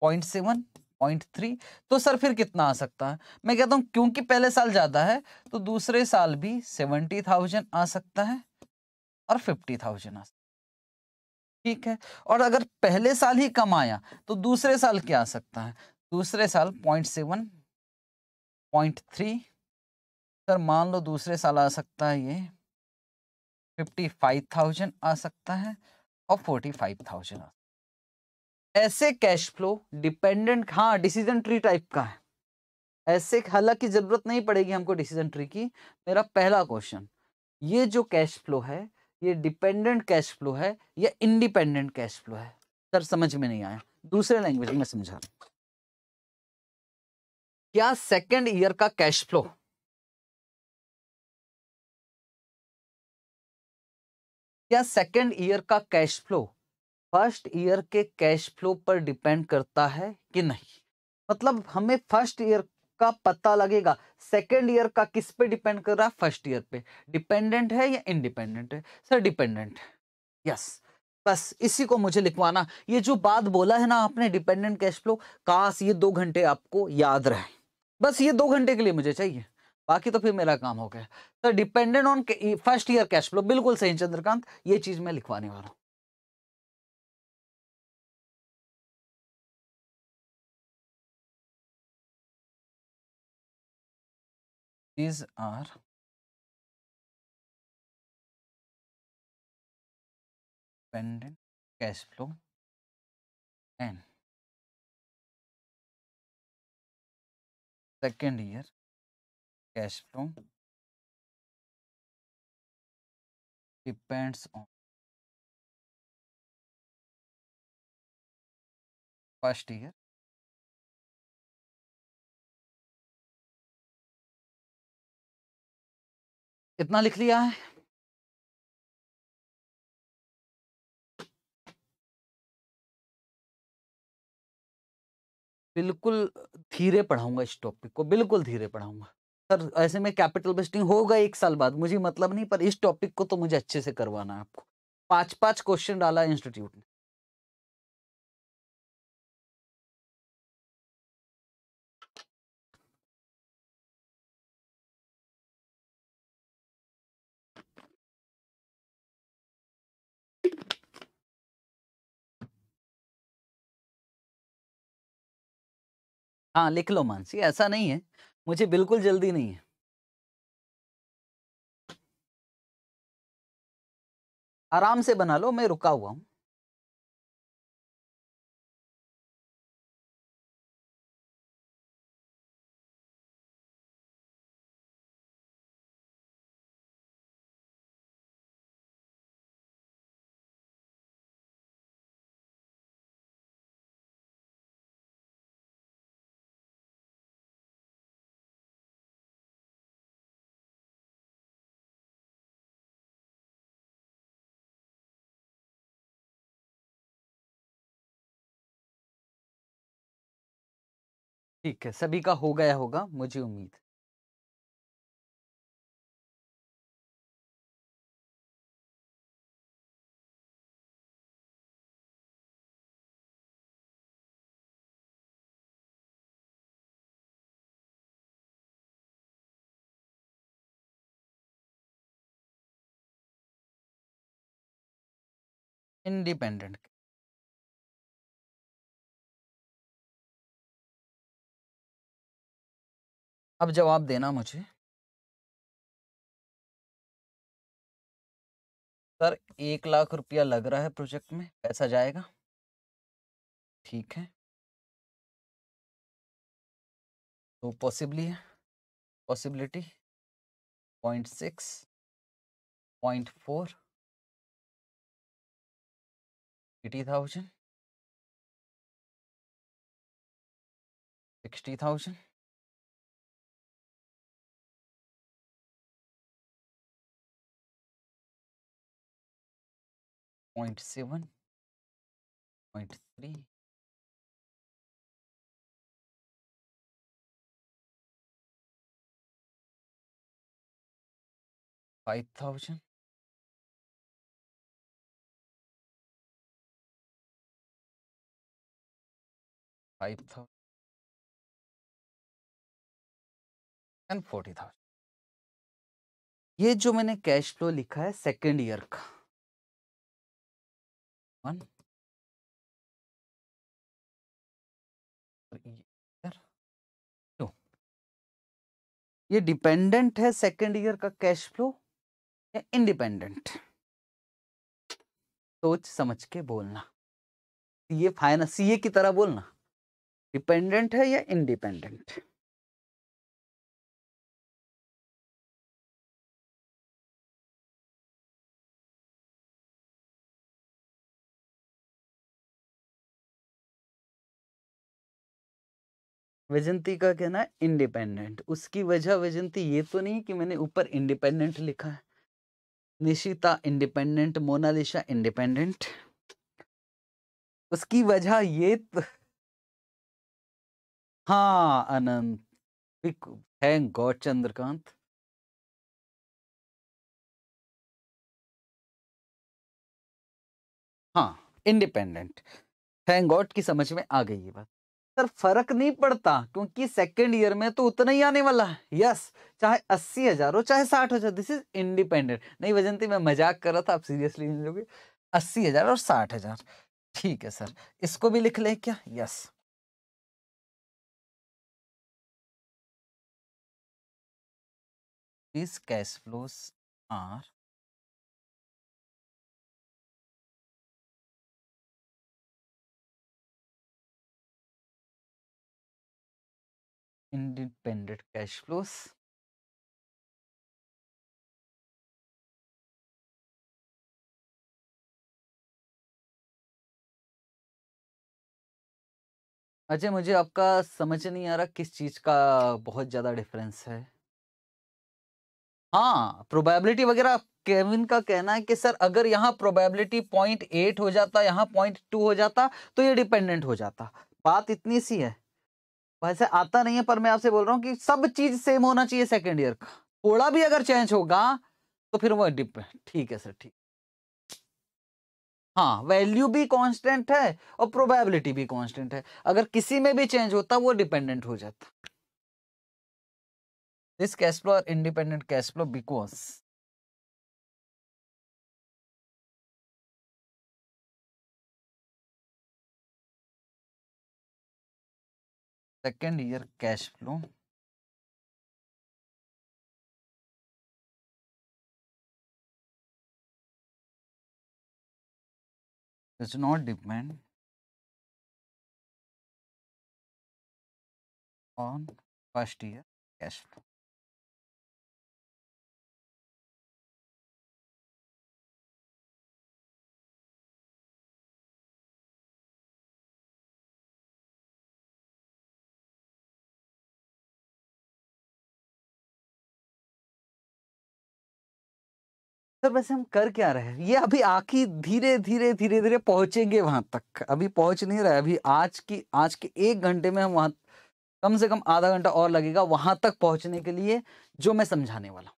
पॉइंट सेवन पॉइंट थ्री तो सर फिर कितना आ सकता है मैं कहता हूं क्योंकि पहले साल ज्यादा है तो दूसरे साल भी सेवेंटी थाउजेंड आ सकता है और फिफ्टी थाउजेंड आ सकता ठीक है और अगर पहले साल ही कम आया तो दूसरे साल क्या आ सकता है दूसरे साल point seven point three sir मान लो दूसरे साल आ सकता है ये फिफ्टी फाइव थाउजेंड आ सकता है और फोर्टी फाइव थाउजेंड आ ऐसे कैश फ्लो डिपेंडेंट हाँ डिसीजन ट्री टाइप का है ऐसे हालांकि जरूरत नहीं पड़ेगी हमको डिसीजन ट्री की मेरा पहला क्वेश्चन ये जो कैश फ्लो है ये डिपेंडेंट कैश फ्लो है या इंडिपेंडेंट कैश फ्लो है सर समझ में नहीं आया दूसरे लैंग्वेज में समझा क्या सेकेंड ईयर का कैश फ्लो क्या सेकेंड ईयर का कैश फ्लो फर्स्ट ईयर के कैश फ्लो पर डिपेंड करता है कि नहीं मतलब हमें फर्स्ट ईयर आपका पता लगेगा सेकेंड ईयर का किस पे डिपेंड कर रहा है फर्स्ट ईयर पे डिपेंडेंट है या इनडिपेंडेंट है सर डिपेंडेंट यस बस इसी को मुझे लिखवाना ये जो बात बोला है ना आपने डिपेंडेंट कैश फ्लो काश ये दो घंटे आपको याद रहे बस ये दो घंटे के लिए मुझे चाहिए बाकी तो फिर मेरा काम हो गया sir dependent on first year cash flow बिल्कुल सही चंद्रकांत ये चीज़ मैं लिखवाने वाला हूँ these are dependent cash flow and second year cash flow depends on first year कितना लिख लिया है बिल्कुल धीरे पढ़ाऊंगा इस टॉपिक को बिल्कुल धीरे पढ़ाऊंगा सर ऐसे में कैपिटल बेस्टिंग होगा एक साल बाद मुझे मतलब नहीं पर इस टॉपिक को तो मुझे अच्छे से करवाना है आपको पांच पांच क्वेश्चन डाला इंस्टीट्यूट ने हाँ लिख लो मानसी ऐसा नहीं है मुझे बिल्कुल जल्दी नहीं है आराम से बना लो मैं रुका हुआ हूं ठीक है सभी का हो गया होगा मुझे उम्मीद इंडिपेंडेंट अब जवाब देना मुझे सर एक लाख रुपया लग रहा है प्रोजेक्ट में पैसा जाएगा ठीक है तो पॉसिबली है possibility point six point four eighty thousand sixty thousand point seven point three five thousand five thousand and forty thousand ये जो मैंने कैश फ्लो लिखा है सेकेंड ईयर का One. ये डिपेंडेंट है सेकेंड ईयर का कैश फ्लो या इंडिपेंडेंट सोच समझ के बोलना ये फाइनेंस सीए की तरह बोलना डिपेंडेंट है या इंडिपेंडेंट वैजंती का कहना है इंडिपेंडेंट उसकी वजह वैजंती ये तो नहीं कि मैंने ऊपर इंडिपेंडेंट लिखा है निशिता इंडिपेंडेंट मोनालिशा इंडिपेंडेंट उसकी वजह ये तो... हाँ अनंत थैंक गॉड चंद्रकांत हाँ इंडिपेंडेंट थैंक गॉड की समझ में आ गई ये बात सर फर्क नहीं पड़ता क्योंकि सेकेंड ईयर में तो उतना ही आने वाला है यस चाहे अस्सी हजार हो चाहे साठ हजार दिस इज इंडिपेंडेंट नहीं वजंती मैं मजाक कर रहा था आप सीरियसली नहीं लोगे अस्सी हजार और साठ हजार ठीक है सर इसको भी लिख लें क्या yes cash cash are independent cash flows. अच्छा मुझे आपका समझ नहीं आ रहा किस चीज का बहुत ज्यादा डिफरेंस है हाँ प्रोबेबिलिटी वगैरह केविन का कहना है कि सर अगर यहाँ प्रोबेबिलिटी पॉइंट एट हो जाता यहाँ पॉइंट टू हो जाता तो ये डिपेंडेंट हो जाता बात इतनी सी है वैसे आता नहीं है पर मैं आपसे बोल रहा हूँ कि सब चीज सेम होना चाहिए सेकेंड ईयर का थोड़ा भी अगर चेंज होगा तो फिर वो डिपेंड ठीक है सर ठीक हाँ वैल्यू भी कांस्टेंट है और प्रोबेबिलिटी भी कांस्टेंट है अगर किसी में भी चेंज होता वो डिपेंडेंट हो जाता this cash flow independent cash flow because second year cash flow does not depend on first year cash flow. Sir तो वैसे हम कर क्या रहे हैं ये अभी आखिर धीरे धीरे धीरे धीरे पहुंचेंगे वहां तक अभी पहुंच नहीं रहा है अभी आज की आज के एक घंटे में हम वहां कम से कम आधा घंटा और लगेगा वहां तक पहुंचने के लिए जो मैं समझाने वाला हूँ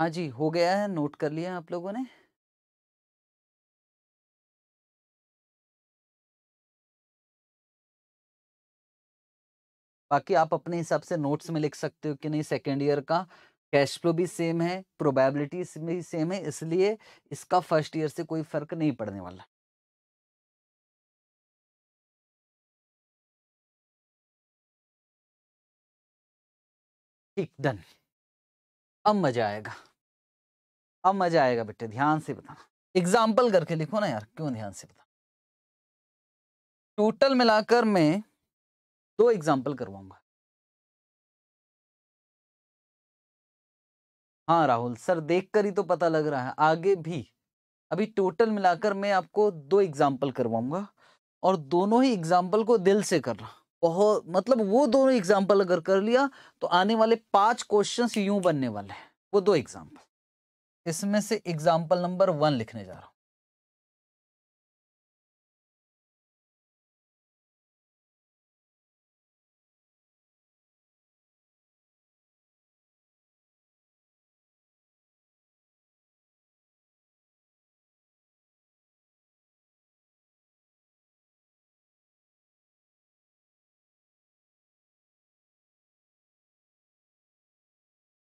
हाँ जी, हो गया है, नोट कर लिया आप लोगों ने? बाकी आप अपने हिसाब से नोट्स में लिख सकते हो कि नहीं सेकेंड ईयर का कैश फ्लो भी सेम है, प्रोबेबिलिटी भी सेम है, इसलिए इसका फर्स्ट ईयर से कोई फ़र्क नहीं पड़ने वाला। ठीक, डन। अब मज़ा आएगा। अब मजा आएगा बेटे ध्यान से बताना एग्जाम्पल करके लिखो ना यार क्यों ध्यान से बताना टोटल मिलाकर मैं दो एग्जाम्पल करवाऊंगा हाँ राहुल सर देखकर ही तो पता लग रहा है आगे भी अभी टोटल मिलाकर मैं आपको दो एग्जाम्पल करवाऊंगा और दोनों ही एग्जाम्पल को दिल से कर रहा बहुत मतलब वो दोनों एग्जाम्पल अगर कर लिया तो आने वाले पांच क्वेश्चंस यूं बनने वाले हैं वो दो एग्जाम्पल इसमें से एग्जाम्पल नंबर वन लिखने जा रहा हूं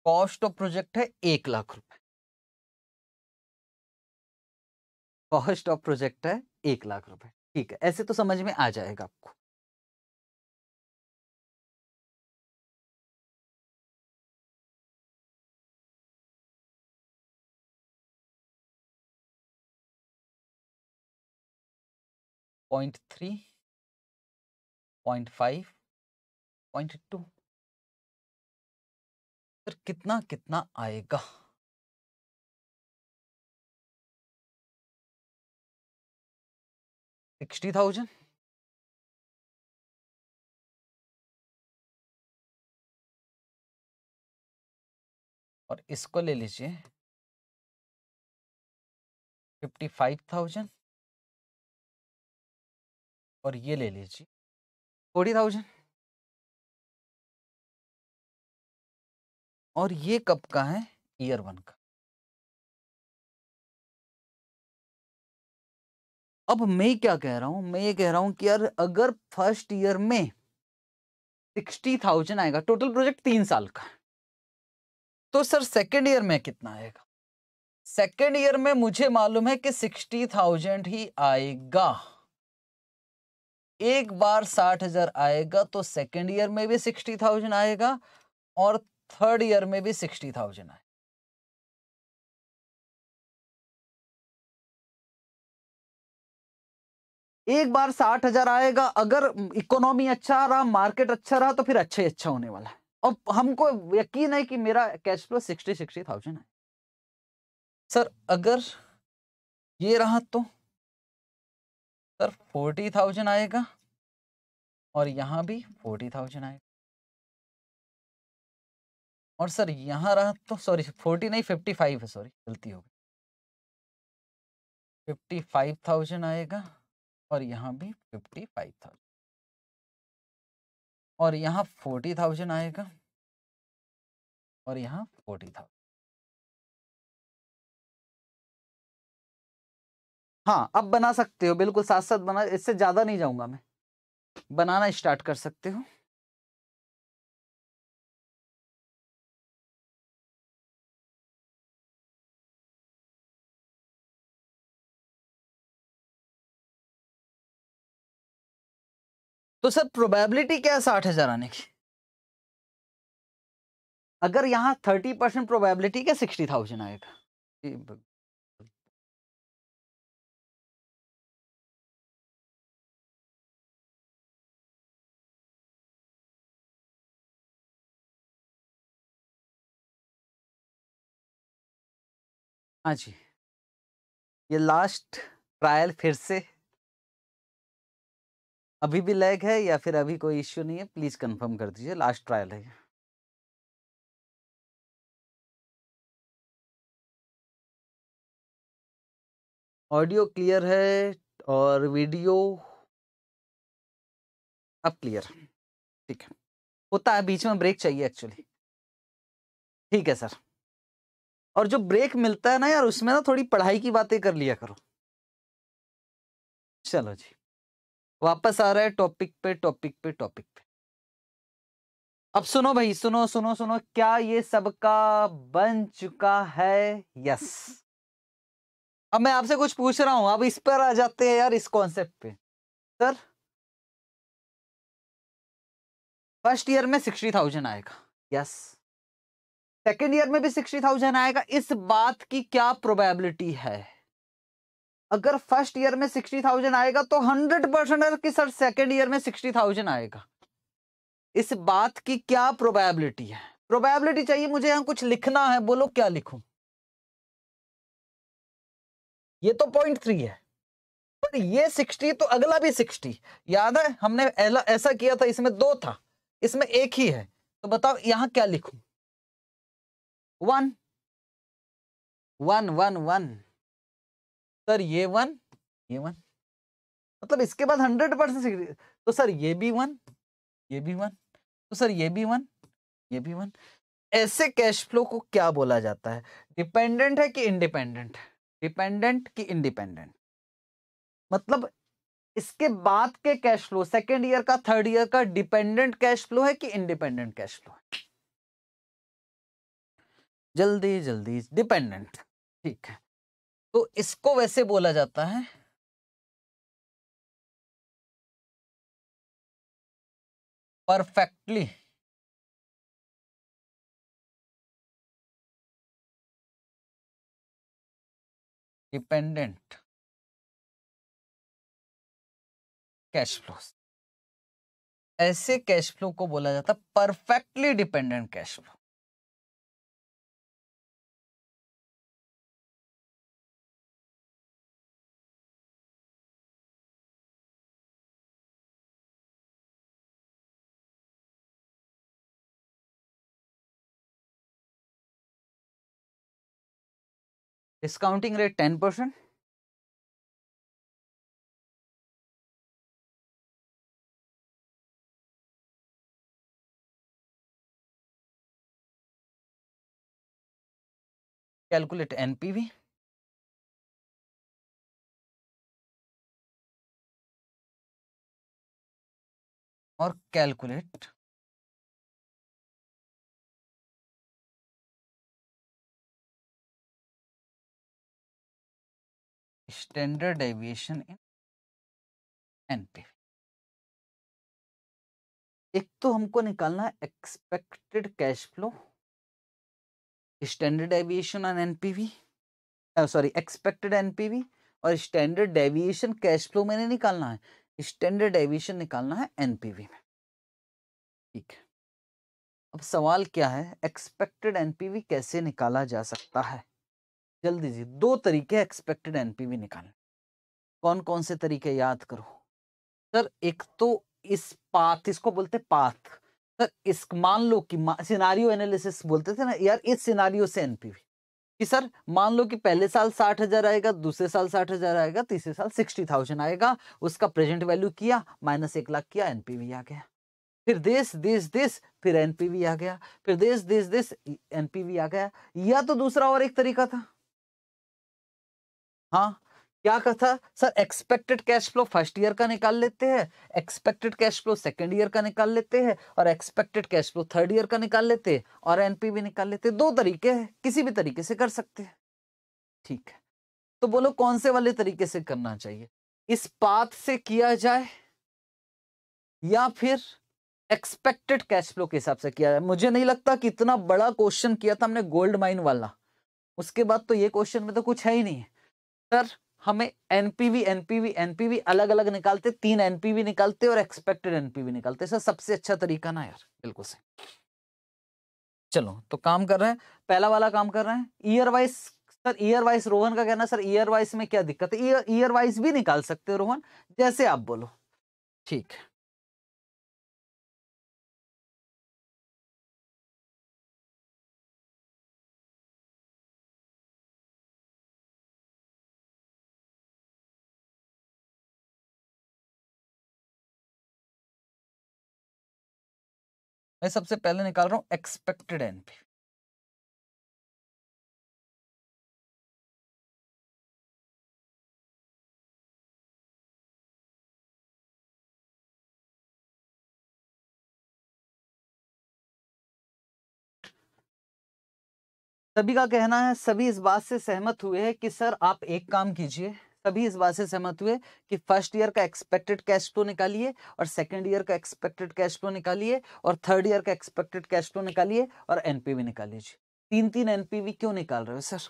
कॉस्ट ऑफ प्रोजेक्ट है एक लाख रुपए कॉस्ट ऑफ प्रोजेक्ट है एक लाख रुपए ठीक है ऐसे तो समझ में आ जाएगा आपको point three point five point two sir कितना कितना आएगा सिक्सटी थाउजेंड और इसको ले लीजिए फिफ्टी फाइव थाउजेंड और ये ले लीजिए फोर्टी थाउजेंड और ये कब का है ईयर वन का अब मैं क्या कह रहा हूं मैं ये कह रहा हूं कि यार अगर फर्स्ट ईयर में सिक्सटी थाउजेंड आएगा टोटल प्रोजेक्ट तीन साल का तो सर सेकेंड ईयर में कितना आएगा सेकेंड ईयर में मुझे मालूम है कि सिक्सटी थाउजेंड ही आएगा एक बार साठ हजार आएगा तो सेकेंड ईयर में भी सिक्सटी थाउजेंड आएगा और थर्ड ईयर में भी सिक्सटी थाउजेंड आएगा एक बार साठ हजार आएगा अगर इकोनॉमी अच्छा रहा मार्केट अच्छा रहा तो फिर अच्छा ही अच्छा होने वाला है और हमको यकीन है कि मेरा cash flow sixty sixty thousand है सर अगर ये रहा तो सर फोर्टी थाउजेंड आएगा और यहाँ भी फोर्टी थाउजेंड आएगा और सर यहाँ रहा तो सॉरी फोर्टी नहीं फिफ्टी फाइव है सॉरी गलती हो गई फिफ्टी फाइव थाउजेंड आएगा और यहाँ भी फिफ्टी फाइव थाउजेंड और यहाँ फोर्टी थाउजेंड आएगा और यहाँ फोर्टी थाउजेंड हाँ अब बना सकते हो बिल्कुल साथ साथ बना इससे ज्यादा नहीं जाऊंगा मैं बनाना स्टार्ट कर सकते हो तो सर प्रोबेबिलिटी क्या है साठ हजार आने की अगर यहां थर्टी परसेंट प्रोबेबिलिटी क्या सिक्सटी थाउजेंड आएगा हाँ जी ये लास्ट ट्रायल फिर से अभी भी लैग है या फिर अभी कोई इश्यू नहीं है प्लीज़ कंफर्म कर दीजिए लास्ट ट्रायल है ऑडियो क्लियर है और वीडियो अब क्लियर ठीक है होता है बीच में ब्रेक चाहिए एक्चुअली ठीक है सर और जो ब्रेक मिलता है ना यार उसमें ना थोड़ी पढ़ाई की बातें कर लिया करो चलो जी वापस आ रहा है टॉपिक पे टॉपिक पे टॉपिक पे अब सुनो भाई सुनो सुनो सुनो क्या ये सबका बन चुका है यस अब मैं आपसे कुछ पूछ रहा हूं अब इस पर आ जाते हैं यार इस कॉन्सेप्ट पे सर फर्स्ट ईयर में सिक्सटी थाउजेंड आएगा यस सेकेंड ईयर में भी सिक्सटी थाउजेंड आएगा इस बात की क्या प्रोबेबिलिटी है अगर फर्स्ट ईयर में सिक्सटी थाउजेंड आएगा तो हंड्रेड परसेंट कि सर सेकेंड ईयर में सिक्सटी थाउजेंड आएगा इस बात की क्या प्रोबेबिलिटी है प्रोबेबिलिटी चाहिए मुझे यहां कुछ लिखना है बोलो क्या लिखूं ये तो पॉइंट थ्री है पर ये सिक्सटी तो अगला भी सिक्सटी याद है हमने ऐसा किया था इसमें दो था इसमें एक ही है तो बताओ यहां क्या लिखूं one one one one sir ये वन ये वन मतलब इसके बाद हंड्रेड परसेंट तो सर ये भी वन ये भी वन तो सर ये भी वन ये भी वन ऐसे कैश फ्लो को क्या बोला जाता है डिपेंडेंट है कि इंडिपेंडेंट डिपेंडेंट कि इंडिपेंडेंट मतलब इसके बाद के कैश फ्लो सेकेंड ईयर का थर्ड ईयर का डिपेंडेंट कैश फ्लो है कि इंडिपेंडेंट कैश फ्लो है जल्दी जल्दी डिपेंडेंट ठीक है तो इसको वैसे बोला जाता है परफेक्टली डिपेंडेंट कैश फ्लो ऐसे कैश फ्लो को बोला जाता है perfectly dependent cash flow discounting rate ten percent calculate NPV और calculate standard deviation in NP. एक तो हमको निकालना है expected cash flow standard deviation on NPV sorry expected NPV और स्टैंडर्ड डेविएशन कैश फ्लो मैंने निकालना है स्टैंडर्ड डेविएशन निकालना है एनपीवी में ठीक है अब सवाल क्या है एक्सपेक्टेड एनपीवी कैसे निकाला जा सकता है जल्दी जी दो तरीके एक्सपेक्टेड एनपीवी निकालने कौन कौन से तरीके याद करो सर एक तो इस पाथ इसको बोलते पाथ सर इस मान लो कि सिनारियो एनालिसिस बोलते थे ना यार इस सिनारियो से एनपीवी कि सर मान लो कि पहले साल साठ हजार आएगा दूसरे साल साठ हजार आएगा तीसरे साल सिक्सटी थाउजेंड आएगा उसका प्रेजेंट वैल्यू किया माइनस एक लाख किया एनपीवी आ गया फिर देश देश देश फिर एनपीवी आ गया फिर देश देश देश एनपीवी आ गया या तो दूसरा और एक तरीका था हाँ क्या कथा sir expected cash flow first year का निकाल लेते हैं expected cash flow second year का निकाल लेते हैं और expected cash flow third year का निकाल लेते हैं और एनपीवी निकाल लेते हैं दो तरीके हैं किसी भी तरीके से कर सकते हैं ठीक है तो बोलो कौन से वाले तरीके से करना चाहिए इस पाथ से किया जाए या फिर एक्सपेक्टेड कैश फ्लो के हिसाब से किया जाए मुझे नहीं लगता कि इतना बड़ा क्वेश्चन किया था हमने गोल्ड माइन वाला उसके बाद तो ये क्वेश्चन में तो कुछ है ही नहीं है सर हमें एनपीवी एनपीवी एनपीवी अलग अलग निकालते तीन एनपीवी निकालते और एक्सपेक्टेड एनपीवी निकालते सर सबसे अच्छा तरीका ना यार बिल्कुल सही चलो तो काम कर रहे हैं पहला वाला काम कर रहे हैं year wise sir year wise Rohan का कहना सर ईयर वाइज में क्या दिक्कत है ईयर वाइज भी निकाल सकते हो रोहन जैसे आप बोलो ठीक है मैं सबसे पहले निकाल रहा हूं एक्सपेक्टेड एनपी सभी का कहना है सभी इस बात से सहमत हुए हैं कि सर आप एक काम कीजिए सभी इस बात से सहमत हुए कि फर्स्ट ईयर का एक्सपेक्टेड कैश फ्लो निकालिए और सेकेंड ईयर का एक्सपेक्टेड कैश फ्लो निकालिए और थर्ड ईयर का एक्सपेक्टेड कैश फ्लो निकालिए और एनपीवी निकाल लीजिए तीन तीन एनपीवी क्यों निकाल रहे हो सर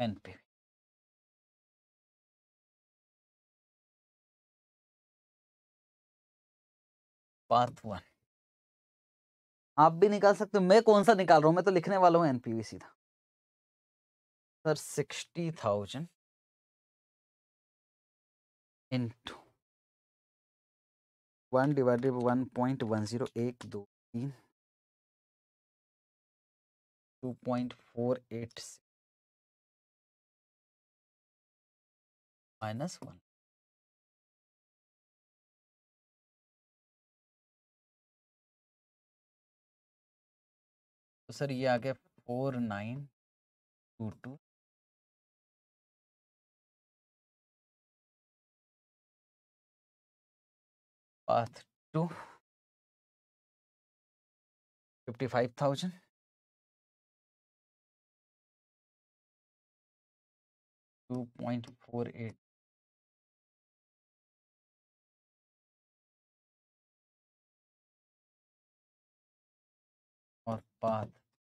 एनपीवी पार्ट वन आप भी निकाल सकते हो मैं कौन सा निकाल रहा हूं मैं तो लिखने वाला हूं एनपीवी सीधा sir sixty thousand into one divided one point one zero एक दो तीन two point four eight minus one sir ये आ गया four nine two two path two fifty five thousand two point four eight और path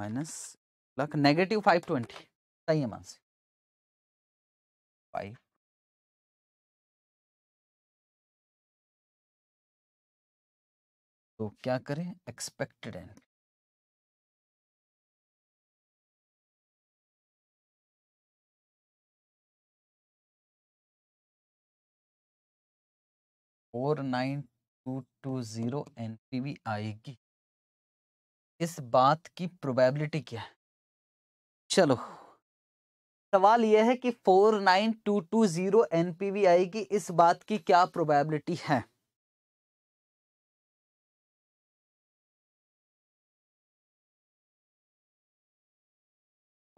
minus lakh negative five twenty सही है से फाइव तो क्या करें expected N four nine two two zero N P आएगी इस बात की प्रोबेबिलिटी क्या है चलो सवाल यह है कि 49220 एनपीवी आएगी इस बात की क्या प्रोबेबिलिटी है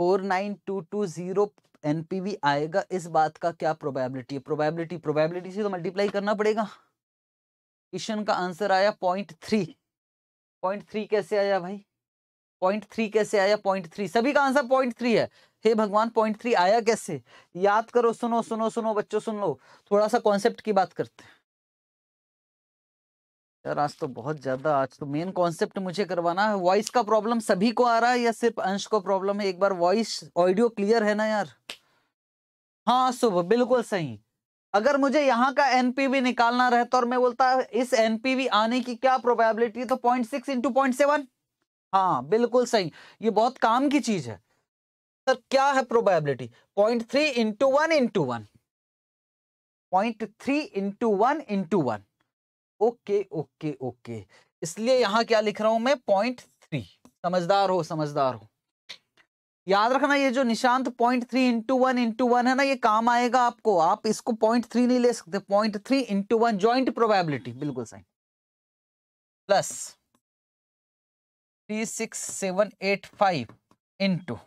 four nine two two zero NPV आएगा इस बात का क्या प्रोबेबिलिटी है प्रोबेबिलिटी प्रोबेबिलिटी से तो मल्टीप्लाई करना पड़ेगा क्वेश्चन का आंसर आया पॉइंट थ्री पॉइंट थ्री कैसे आया भाई पॉइंट थ्री कैसे आया पॉइंट थ्री सभी का आंसर पॉइंट थ्री है हे भगवान पॉइंट थ्री आया कैसे याद करो सुनो सुनो सुनो बच्चों सुन लो थोड़ा सा कॉन्सेप्ट की बात करते हैं यार आज तो बहुत ज्यादा आज तो मेन कॉन्सेप्ट मुझे करवाना है वॉइस का प्रॉब्लम सभी को आ रहा है या सिर्फ अंश को प्रॉब्लम है एक बार वॉइस ऑडियो क्लियर है ना यार हाँ शुभ बिल्कुल सही अगर मुझे यहाँ का एनपीवी निकालना रहता और मैं बोलता इस एनपीवी आने की क्या प्रोबेबिलिटी तो point six into point seven हाँ बिल्कुल सही ये बहुत काम की चीज है सर तो क्या है probability point three into one into one point three into one into one okay okay okay इसलिए यहां क्या लिख रहा हूं मैं पॉइंट थ्री समझदार हो समझदार हो याद रखना ये जो Nishant point three into one into one है ना ये काम आएगा आपको आप इसको पॉइंट थ्री नहीं ले सकते point three into one joint probability बिल्कुल सही plus three six seven eight five into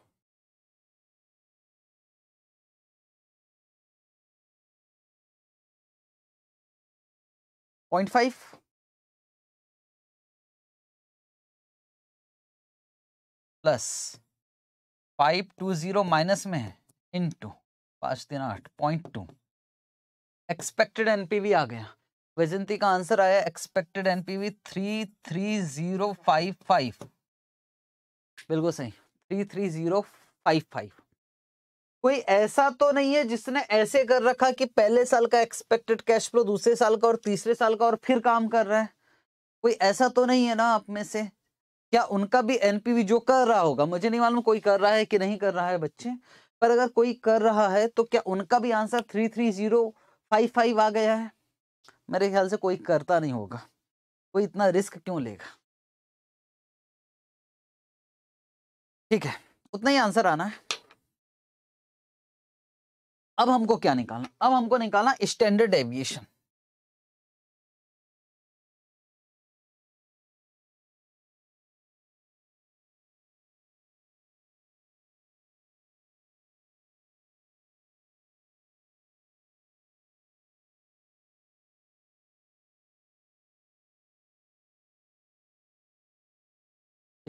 point five plus five two zero minus में है इन टू पाँच तीन आठ पॉइंट टू एक्सपेक्टेड एनपीवी आ गया वैजंती का आंसर आया expected NPV three three zero five five बिल्कुल सही three three zero five five कोई ऐसा तो नहीं है जिसने ऐसे कर रखा कि पहले साल का एक्सपेक्टेड कैश फ्लो दूसरे साल का और तीसरे साल का और फिर काम कर रहा है कोई ऐसा तो नहीं है ना आप में से क्या उनका भी एनपीवी जो कर रहा होगा मुझे नहीं मालूम कोई कर रहा है कि नहीं कर रहा है बच्चे पर अगर कोई कर रहा है तो क्या उनका भी answer three three zero five five आ गया है मेरे ख्याल से कोई करता नहीं होगा कोई इतना रिस्क क्यों लेगा ठीक है उतना ही आंसर आना है अब हमको क्या निकालना अब हमको निकालना standard deviation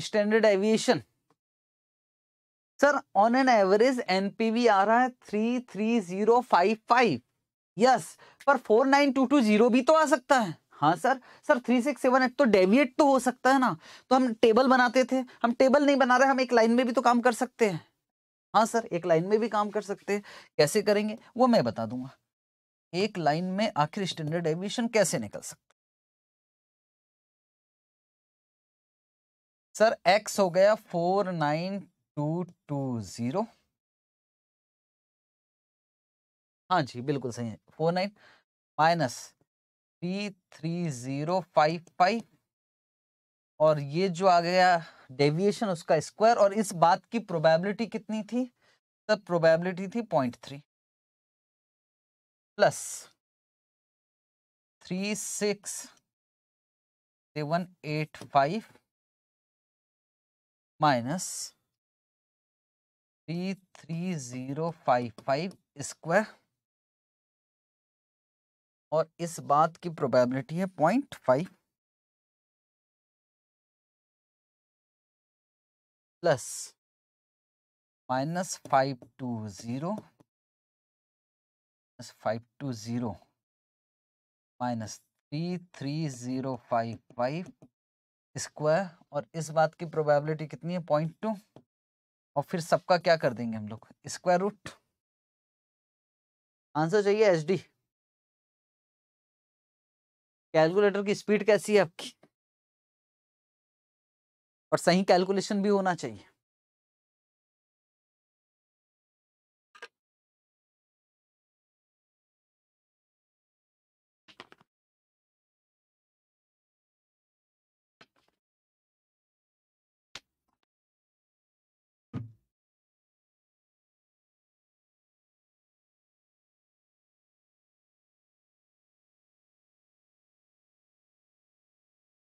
standard deviation sir on an average NPV आ रहा है three three zero five five yes पर four nine two two zero भी तो आ सकता है हाँ sir sir three six seven eight तो डेविएट तो हो सकता है ना तो हम टेबल बनाते थे हम टेबल नहीं बना रहे हम एक लाइन में भी तो काम कर सकते हैं हाँ सर एक लाइन में भी काम कर सकते हैं कैसे करेंगे वो मैं बता दूंगा एक लाइन में आखिर स्टैंडर्ड एविएशन कैसे निकल सकता सर एक्स हो गया four nine two two zero हाँ जी बिल्कुल सही है four nine minus three three zero five five और ये जो आ गया डेविएशन उसका स्क्वायर और इस बात की प्रोबेबिलिटी कितनी थी सर प्रोबेबिलिटी थी point three plus three six seven eight five minus three three zero five five square और इस बात की प्रोबेबिलिटी है point five plus minus five two zero minus five two zero minus three three zero five five square और इस बात की probability कितनी है पॉइंट टू और फिर सबका क्या कर देंगे हम लोग स्क्वायर रूट आंसर चाहिए एच डी कैलकुलेटर की स्पीड कैसी है आपकी और सही कैलकुलेशन भी होना चाहिए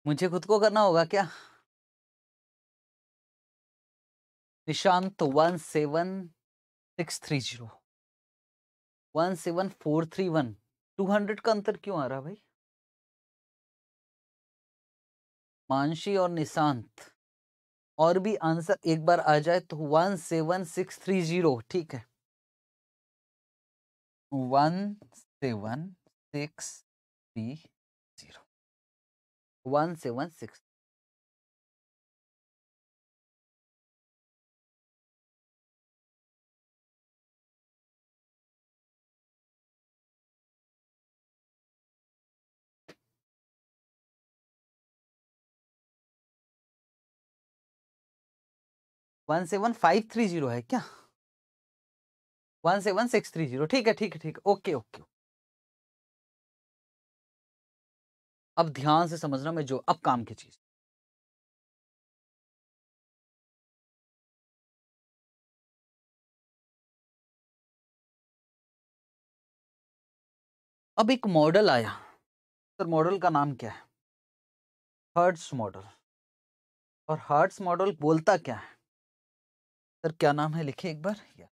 मुझे खुद को करना होगा क्या Nishant one seven six three zero one seven four three one two hundred का अंतर क्यों आ रहा भाई मानसी और निशांत और भी आंसर एक बार आ जाए तो one seven six three zero ठीक है one seven six three one seven six one seven five three zero है क्या one seven six three zero ठीक है ठीक है ठीक है ओके ओके ओके अब ध्यान से समझना मैं जो अब काम की चीज़ अब एक मॉडल आया सर मॉडल का नाम क्या है हर्ट्स मॉडल और हर्ट्स मॉडल बोलता क्या है सर क्या नाम है लिखे एक बार या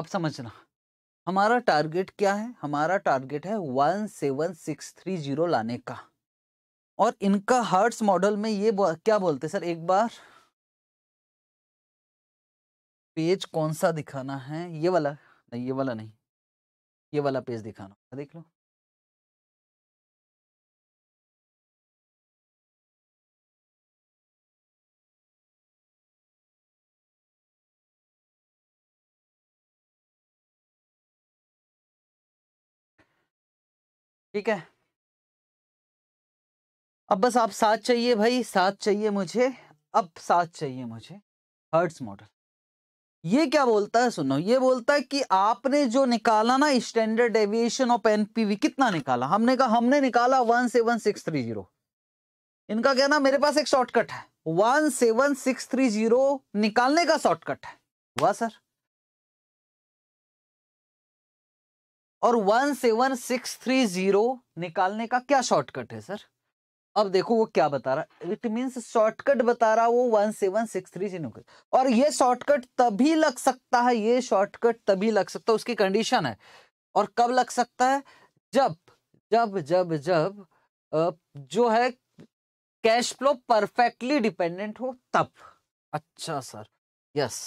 अब समझना हमारा टारगेट क्या है हमारा टारगेट है one seven six three zero लाने का और इनका हर्ट्स मॉडल में ये बो, क्या बोलते सर एक बार पेज कौन सा दिखाना है ये वाला नहीं ये वाला नहीं ये वाला पेज दिखाना देख लो ठीक है अब बस आप साथ चाहिए भाई साथ चाहिए मुझे अब साथ चाहिए मुझे हर्ट्स मॉडल ये क्या बोलता है सुनो ये बोलता है कि आपने जो निकाला ना स्टैंडर्ड एविएशन ऑफ एनपीवी कितना निकाला हमने कहा हमने निकाला one seven six three zero इनका कहना मेरे पास एक शॉर्टकट है one seven six three zero निकालने का शॉर्टकट है वाह सर और one seven six three zero निकालने का क्या शॉर्टकट है सर अब देखो वो क्या बता रहा है इट मीन शॉर्टकट बता रहा वो one seven six three zero और ये शॉर्टकट तभी लग सकता है ये शॉर्टकट तभी लग सकता है उसकी कंडीशन है और कब लग सकता है जब जब जब जब जो है कैश फ्लो परफेक्टली डिपेंडेंट हो तब अच्छा sir yes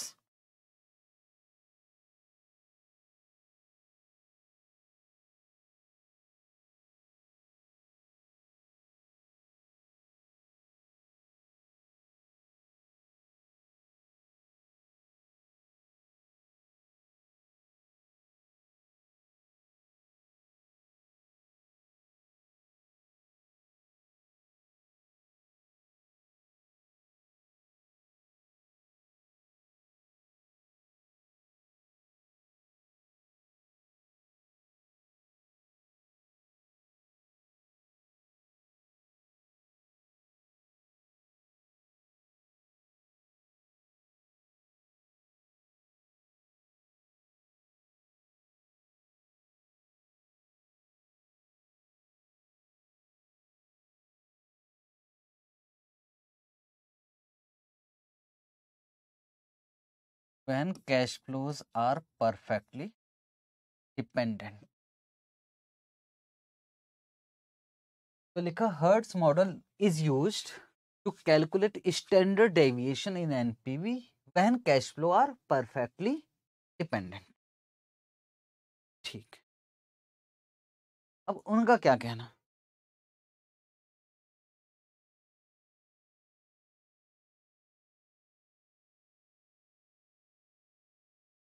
when cash flows are perfectly dependent तो लिखा Hertz model is use to calculate standard deviation in NPV when cash flow are perfectly dependent ठीक अब उनका क्या कहना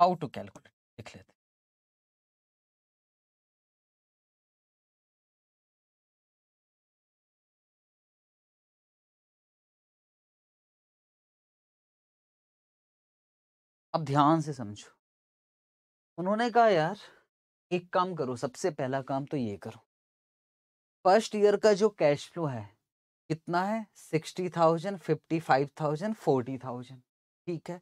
हाउ टू कैलकुलेट लिख लेते अब ध्यान से समझो उन्होंने कहा यार एक काम करो सबसे पहला काम तो ये करो फर्स्ट ईयर का जो कैश फ्लो है कितना है sixty thousand fifty five thousand forty thousand ठीक है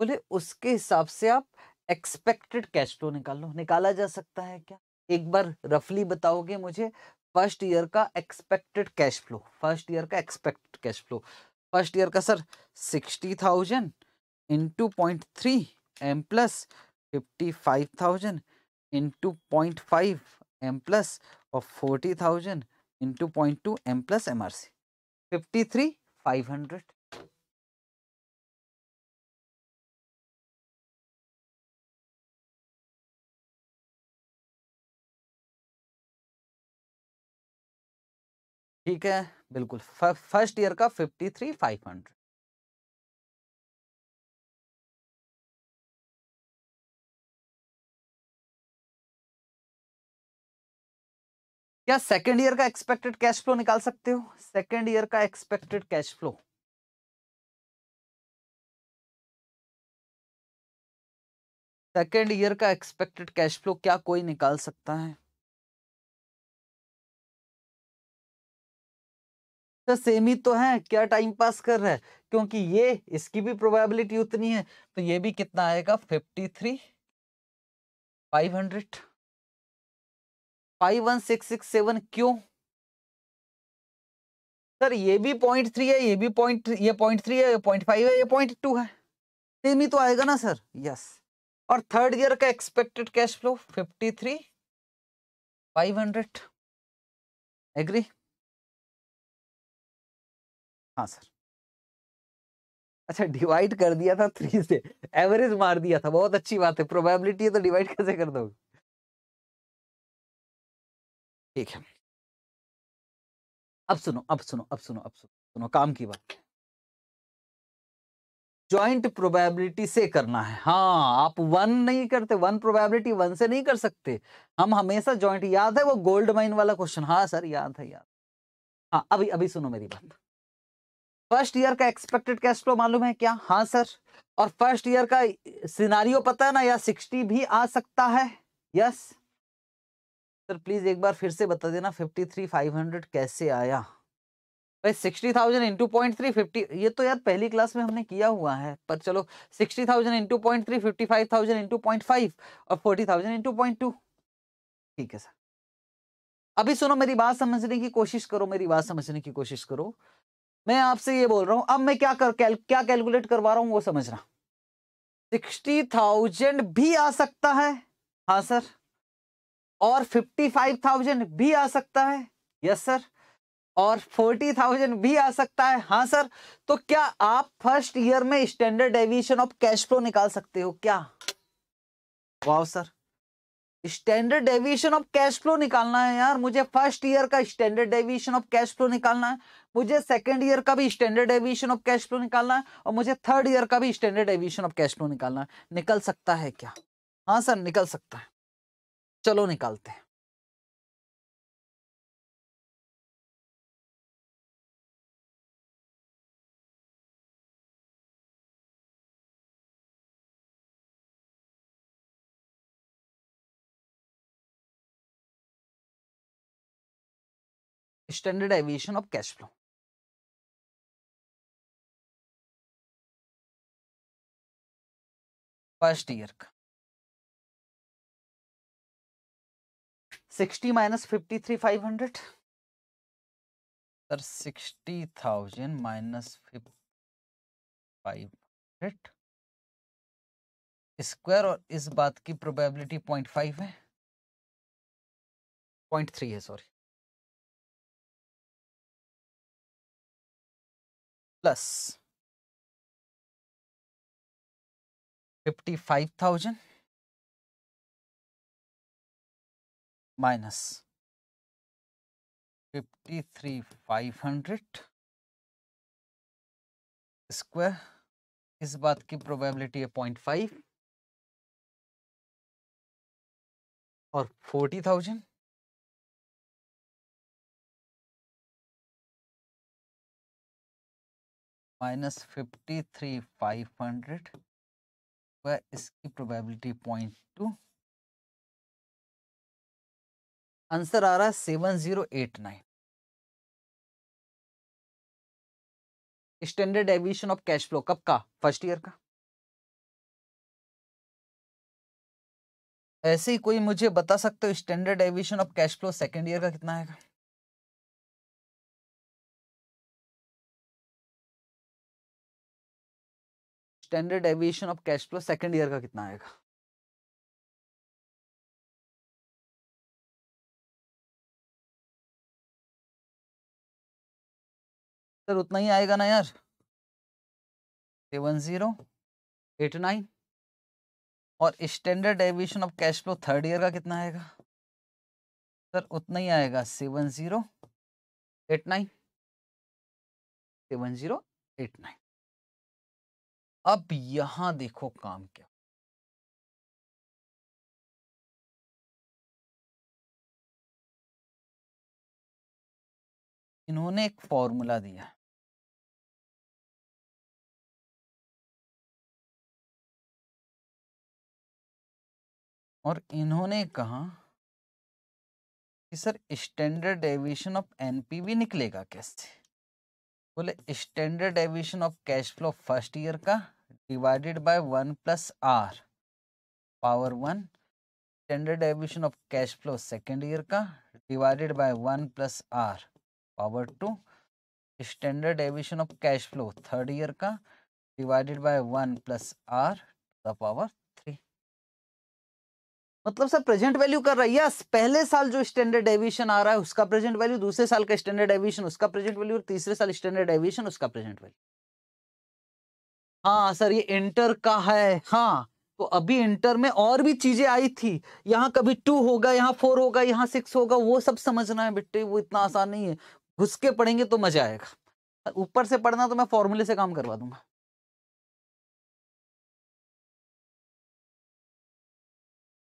बोले उसके हिसाब से आप एक्सपेक्टेड कैश फ्लो निकाल लो निकाला जा सकता है क्या एक बार रफली बताओगे मुझे फर्स्ट ईयर का expected cash flow first year का expected cash flow first year का sir sixty thousand into point three M plus fifty five thousand into point five M plus और forty thousand into point two M plus M R C fifty three five hundred ठीक है बिल्कुल first year का fifty three five hundred क्या second year का expected cash flow निकाल सकते हो सेकेंड ईयर का expected cash flow second year का एक्सपेक्टेड कैश फ्लो क्या कोई निकाल सकता है तो सेम ही तो है क्या टाइम पास कर रहा है क्योंकि ये इसकी भी प्रोबेबिलिटी उतनी है तो ये भी कितना आएगा fifty three five hundred five one six six seven क्यों सर ये भी पॉइंट थ्री है ये भी पॉइंट ये पॉइंट थ्री है ये पॉइंट फाइव है ये पॉइंट टू है सेम ही तो आएगा ना सर यस और थर्ड ईयर का expected cash flow fifty three five hundred agree हाँ सर अच्छा डिवाइड कर दिया था थ्री से एवरेज मार दिया था बहुत अच्छी बात है प्रोबेबिलिटी है तो डिवाइड कैसे कर दोगे ठीक है अब सुनो अब सुनो अब सुनो अब सुनो सुनो काम की बात ज्वाइंट प्रोबेबिलिटी से करना है हाँ आप वन नहीं करते वन प्रोबेबिलिटी वन से नहीं कर सकते हम हमेशा ज्वाइंट याद है वो गोल्ड माइन वाला क्वेश्चन हाँ सर याद है याद हाँ अभी अभी सुनो मेरी बात फर्स्ट ईयर का एक्सपेक्टेड कैश फ्लो मालूम है क्या हाँ सर और फर्स्ट ईयर का सिनारियो पता है ना या सिक्सटी भी आ सकता है यस सर प्लीज एक बार फिर से बता देना फिफ्टी थ्री फाइव हंड्रेड कैसे आया भाई sixty thousand into point three fifty ये तो यार पहली क्लास में हमने किया हुआ है पर चलो sixty thousand into point three fifty five thousand into point five और forty thousand into point two ठीक है सर अभी सुनो मेरी बात समझने की कोशिश करो मेरी बात समझने की कोशिश करो मैं आपसे ये बोल रहा हूँ अब मैं क्या कर कैल, क्या कैलकुलेट करवा रहा हूँ वो समझना सिक्सटी थाउजेंड भी आ सकता है हाँ सर और फिफ्टी फाइव थाउजेंड भी आ सकता है यस सर और फोर्टी थाउजेंड भी आ सकता है हाँ सर तो क्या आप फर्स्ट ईयर में standard deviation of cash flow निकाल सकते हो क्या wow sir standard deviation of cash flow निकालना है यार मुझे फर्स्ट ईयर का standard deviation of cash flow निकालना है मुझे सेकेंड ईयर का भी standard deviation of cash flow निकालना है और मुझे थर्ड ईयर का भी standard deviation of cash flow निकालना है निकल सकता है क्या हाँ सर निकल सकता है चलो निकालते हैं standard deviation of cash flow first year का sixty minus fifty three five hundred sir sixty thousand minus five hundred square और इस बात की प्रोबेबिलिटी पॉइंट फाइव है पॉइंट थ्री है sorry plus fifty fifty five thousand minus three five hundred square इस बात की प्रोबेबिलिटी है पॉइंट फाइव और forty thousand minus fifty three five hundred वह इसकी प्रोबेबिलिटी पॉइंट टू आंसर आ रहा है seven zero eight nine standard deviation of cash flow कब का फर्स्ट ईयर का ऐसे ही कोई मुझे बता सकते हो standard deviation of cash flow second year का कितना आएगा standard deviation of cash flow second year का कितना आएगा सर उतना ही आएगा ना यार सेवन जीरो एट नाइन और standard deviation of cash flow third year का कितना आएगा सर उतना ही आएगा seven zero eight nine seven zero eight nine अब यहां देखो काम क्या इन्होंने एक फॉर्मूला दिया और इन्होंने कहा कि sir standard deviation of NPV निकलेगा कैसे बोले standard deviation of cash flow first year का divided by one plus R power one standard deviation of cash flow second year का divided by one plus R power two standard deviation of cash flow third year का divided by one plus R the power three मतलब sir present value कर रही है पहले साल जो standard deviation आ रहा है उसका प्रेजेंट वैल्यू दूसरे साल का स्टैंडर्ड डेविशन उसका प्रेजेंट वैल्यू और तीसरे साल स्टैंडर्ड डेविशन उसका प्रेजेंट वैल्यू हाँ सर ये इंटर का है हाँ तो अभी इंटर में और भी चीजें आई थी यहाँ कभी टू होगा यहाँ फोर होगा यहाँ सिक्स होगा वो सब समझना है बेटे वो इतना आसान नहीं है घुस के पढ़ेंगे तो मजा आएगा ऊपर से पढ़ना तो मैं फॉर्मूले से काम करवा दूंगा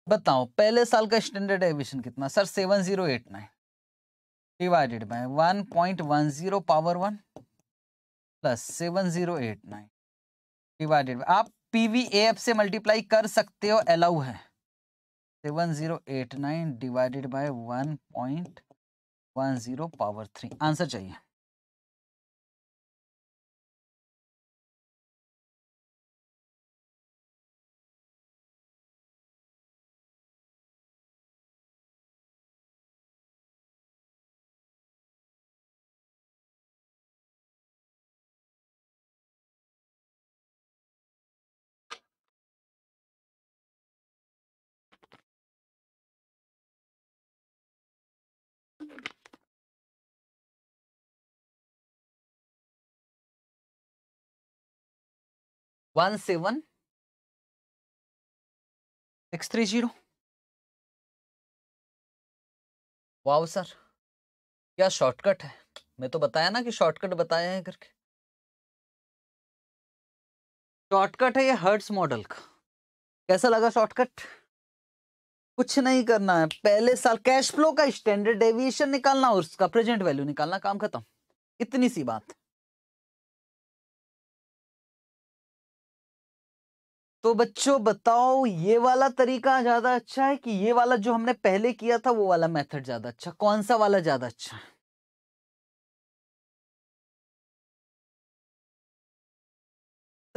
बताओ पहले साल का स्टैंडर्ड एविशन कितना sir seven zero eight nine divided by one point one zero power one plus seven zero eight nine divided by आप पीवीएफ से मल्टीप्लाई कर सकते हो अलाउ है seven zero eight nine divided by one point one zero power three answer चाहिए one seven six three zero wow sir क्या shortcut है मैं तो बताया ना कि शॉर्टकट बताया है करके शॉर्टकट है ये हर्ट्स मॉडल का कैसा लगा शॉर्टकट कुछ नहीं करना है पहले साल कैश फ्लो का स्टैंडर्ड डेविएशन निकालना और उसका प्रेजेंट वैल्यू निकालना काम खत्म इतनी सी बात तो बच्चों बताओ ये वाला तरीका ज़्यादा अच्छा है कि ये वाला जो हमने पहले किया था वो वाला मेथड ज़्यादा अच्छा कौन सा वाला ज़्यादा अच्छा है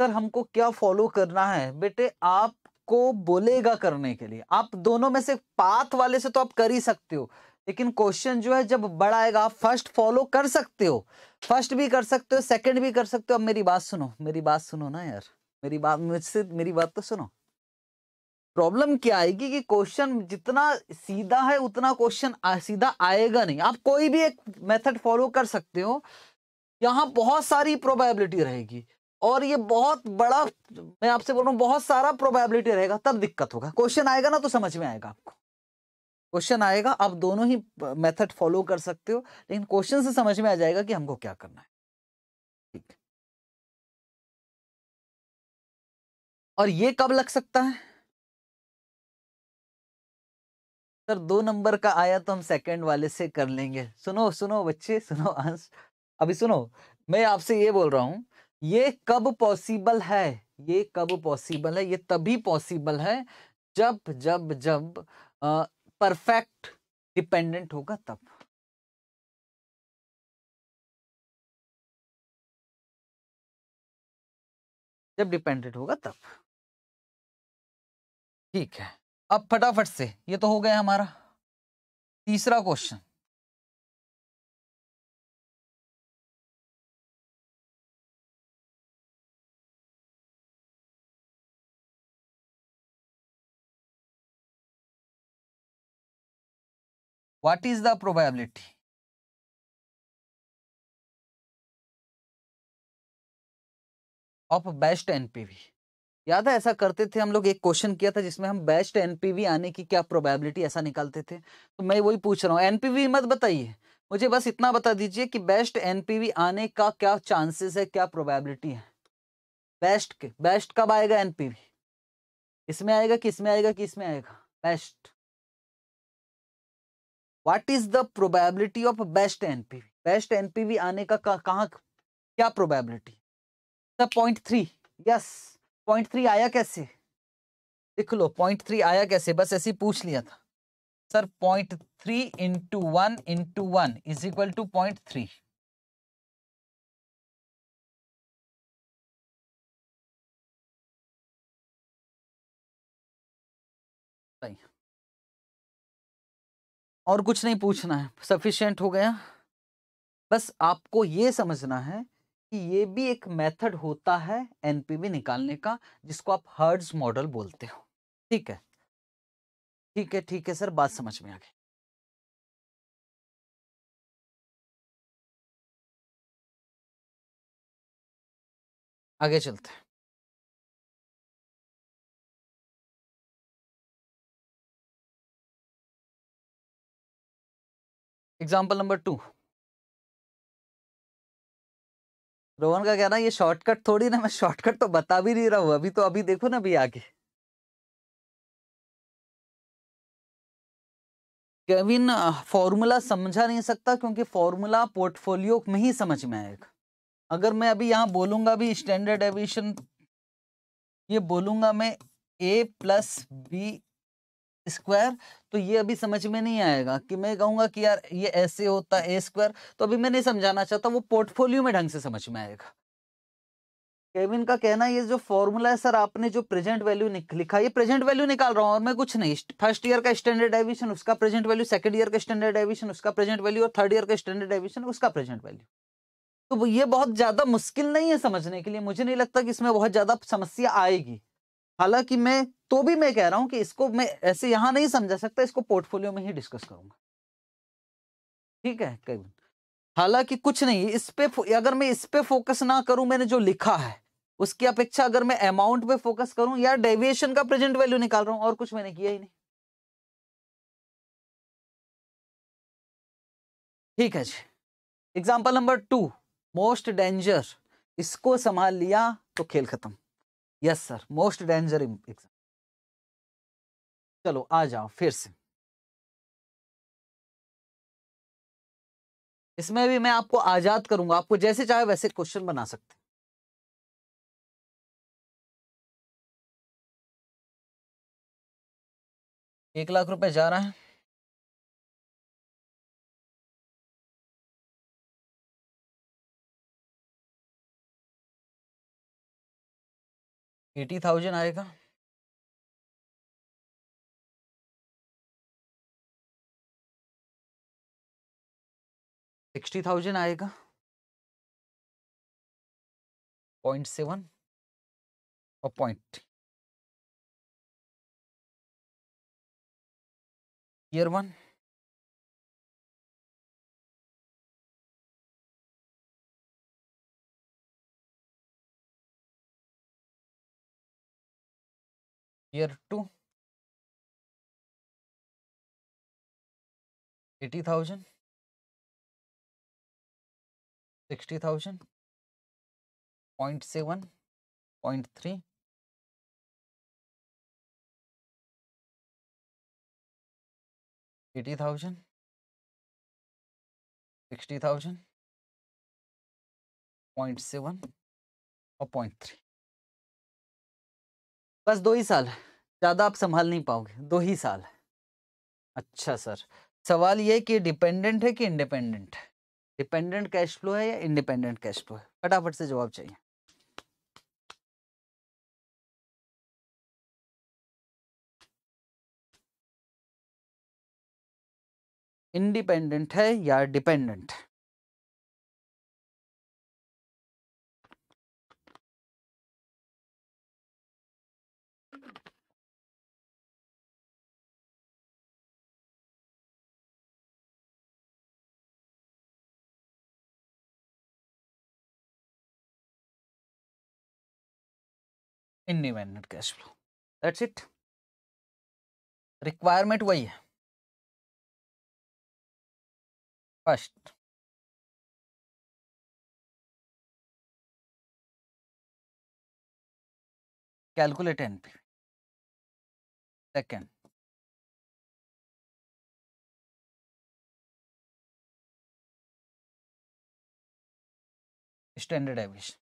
सर हमको क्या फॉलो करना है बेटे आपको बोलेगा करने के लिए आप दोनों में से पाथ वाले से तो आप कर ही सकते हो लेकिन क्वेश्चन जो है जब बड़ा आएगा आप फर्स्ट फॉलो कर सकते हो फर्स्ट भी कर सकते हो सेकंड भी कर सकते हो अब मेरी बात सुनो मेरी बात सुनो ना यार मेरी बात मुझसे मेरी बात तो सुनो प्रॉब्लम क्या आएगी कि क्वेश्चन जितना सीधा है उतना क्वेश्चन सीधा आएगा नहीं आप कोई भी एक मेथड फॉलो कर सकते हो यहाँ बहुत सारी प्रोबेबिलिटी रहेगी और ये बहुत बड़ा मैं आपसे बोल रहा हूँ बहुत सारा प्रोबेबिलिटी रहेगा तब दिक्कत होगा क्वेश्चन आएगा ना तो समझ में आएगा आपको क्वेश्चन आएगा आप दोनों ही मेथड फॉलो कर सकते हो लेकिन क्वेश्चन से समझ में आ जाएगा कि हमको क्या करना है और ये कब लग सकता है सर दो नंबर का आया तो हम सेकंड वाले से कर लेंगे सुनो सुनो बच्चे सुनो आंस अभी सुनो मैं आपसे ये बोल रहा हूं ये कब पॉसिबल है ये कब पॉसिबल है ये तभी पॉसिबल है जब जब जब परफेक्ट डिपेंडेंट होगा तब जब डिपेंडेंट होगा तब ठीक है अब फटाफट से ये तो हो गया हमारा तीसरा question what is the probability of best NPV याद है ऐसा करते थे हम लोग एक क्वेश्चन किया था जिसमें हम बेस्ट एनपीवी आने की क्या प्रोबेबिलिटी ऐसा निकालते थे तो मैं वही पूछ रहा हूँ एनपीवी मत बताइए मुझे बस इतना बता दीजिए कि बेस्ट एनपीवी आने का क्या चांसेस है क्या प्रोबेबिलिटी है बेस्ट के बेस्ट कब आएगा एनपीवी इसमें आएगा कि इसमें आएगा कि इसमें आएगा best what is the probability of best NPV best NPV आने का कहा क्या probability point three yes point three आया कैसे लिख लो पॉइंट थ्री आया कैसे बस ऐसे ही पूछ लिया था sir point three into one into one is equal to point three और कुछ नहीं पूछना है सफिशियंट हो गया बस आपको ये समझना है ये भी एक मेथड होता है एनपीवी निकालने का जिसको आप हर्ड्स मॉडल बोलते हो ठीक है ठीक है ठीक है सर बात समझ में आ गई आगे चलते हैं एग्जाम्पल नंबर टू रोहन का कहना ये शॉर्टकट थोड़ी ना मैं शॉर्टकट तो बता भी नहीं रहा हूँ अभी तो अभी देखो ना अभी आगे केविन फॉर्मूला समझा नहीं सकता क्योंकि फॉर्मूला पोर्टफोलियो में ही समझ में आएगा अगर मैं अभी यहाँ बोलूंगा भी स्टैंडर्ड एविएशन ये बोलूंगा मैं ए प्लस बी स्क्वायर तो ये अभी समझ में नहीं आएगा कि मैं कहूँगा कि यार ये ऐसे होता है ए स्क्वायर तो अभी मैं नहीं समझाना चाहता वो पोर्टफोलियो में ढंग से समझ में आएगा केविन का कहना ये जो फॉर्मूला है सर आपने जो प्रेजेंट वैल्यू लिखा ये प्रेजेंट वैल्यू निकाल रहा हूँ और मैं कुछ नहीं फर्स्ट ईयर का स्टैंडर्ड एविशन उसका प्रेजेंट वैल्यू सेकंड ईयर का स्टैंडर्ड एविशन उसका प्रेजेंट वैल्यू और थर्ड ईयर का स्टैंडर्ड एविशन उसका प्रेजेंट वैल्यू तो ये बहुत ज़्यादा मुश्किल नहीं है समझने के लिए मुझे नहीं लगता कि इसमें बहुत ज़्यादा समस्या आएगी हालांकि मैं तो भी मैं कह रहा हूं कि इसको मैं ऐसे यहां नहीं समझा सकता इसको पोर्टफोलियो में ही डिस्कस करूंगा ठीक है कई हालांकि कुछ नहीं इस पे अगर मैं इस पे फोकस ना करूं मैंने जो लिखा है उसकी अपेक्षा अगर मैं अमाउंट पे फोकस करूं या डेविएशन का प्रेजेंट वैल्यू निकाल रहा हूं और कुछ मैंने किया ही नहीं ठीक है जी example number two most danger इसको संभाल लिया तो खेल खत्म yes sir most danger exam चलो आ जाओ फिर से इसमें भी मैं आपको आजाद करूंगा आपको जैसे चाहे वैसे क्वेश्चन बना सकते हैं एक लाख रुपए जा रहा है एटी थाउजेंड आएगा सिक्सटी थाउजेंड आएगा पॉइंट सेवन और point year one year two eighty thousand sixty thousand point seven point three eighty thousand sixty thousand point seven और पॉइंट थ्री बस दो ही साल ज़्यादा आप संभाल नहीं पाओगे दो ही साल अच्छा सर सवाल ये कि डिपेंडेंट है कि इंडिपेंडेंट है डिपेंडेंट कैश फ्लो है या इंडिपेंडेंट कैश फ्लो है फटाफट से जवाब चाहिए इंडिपेंडेंट है या डिपेंडेंट है in new and net cash flow that's it requirement वही है first calculate NP second standard deviation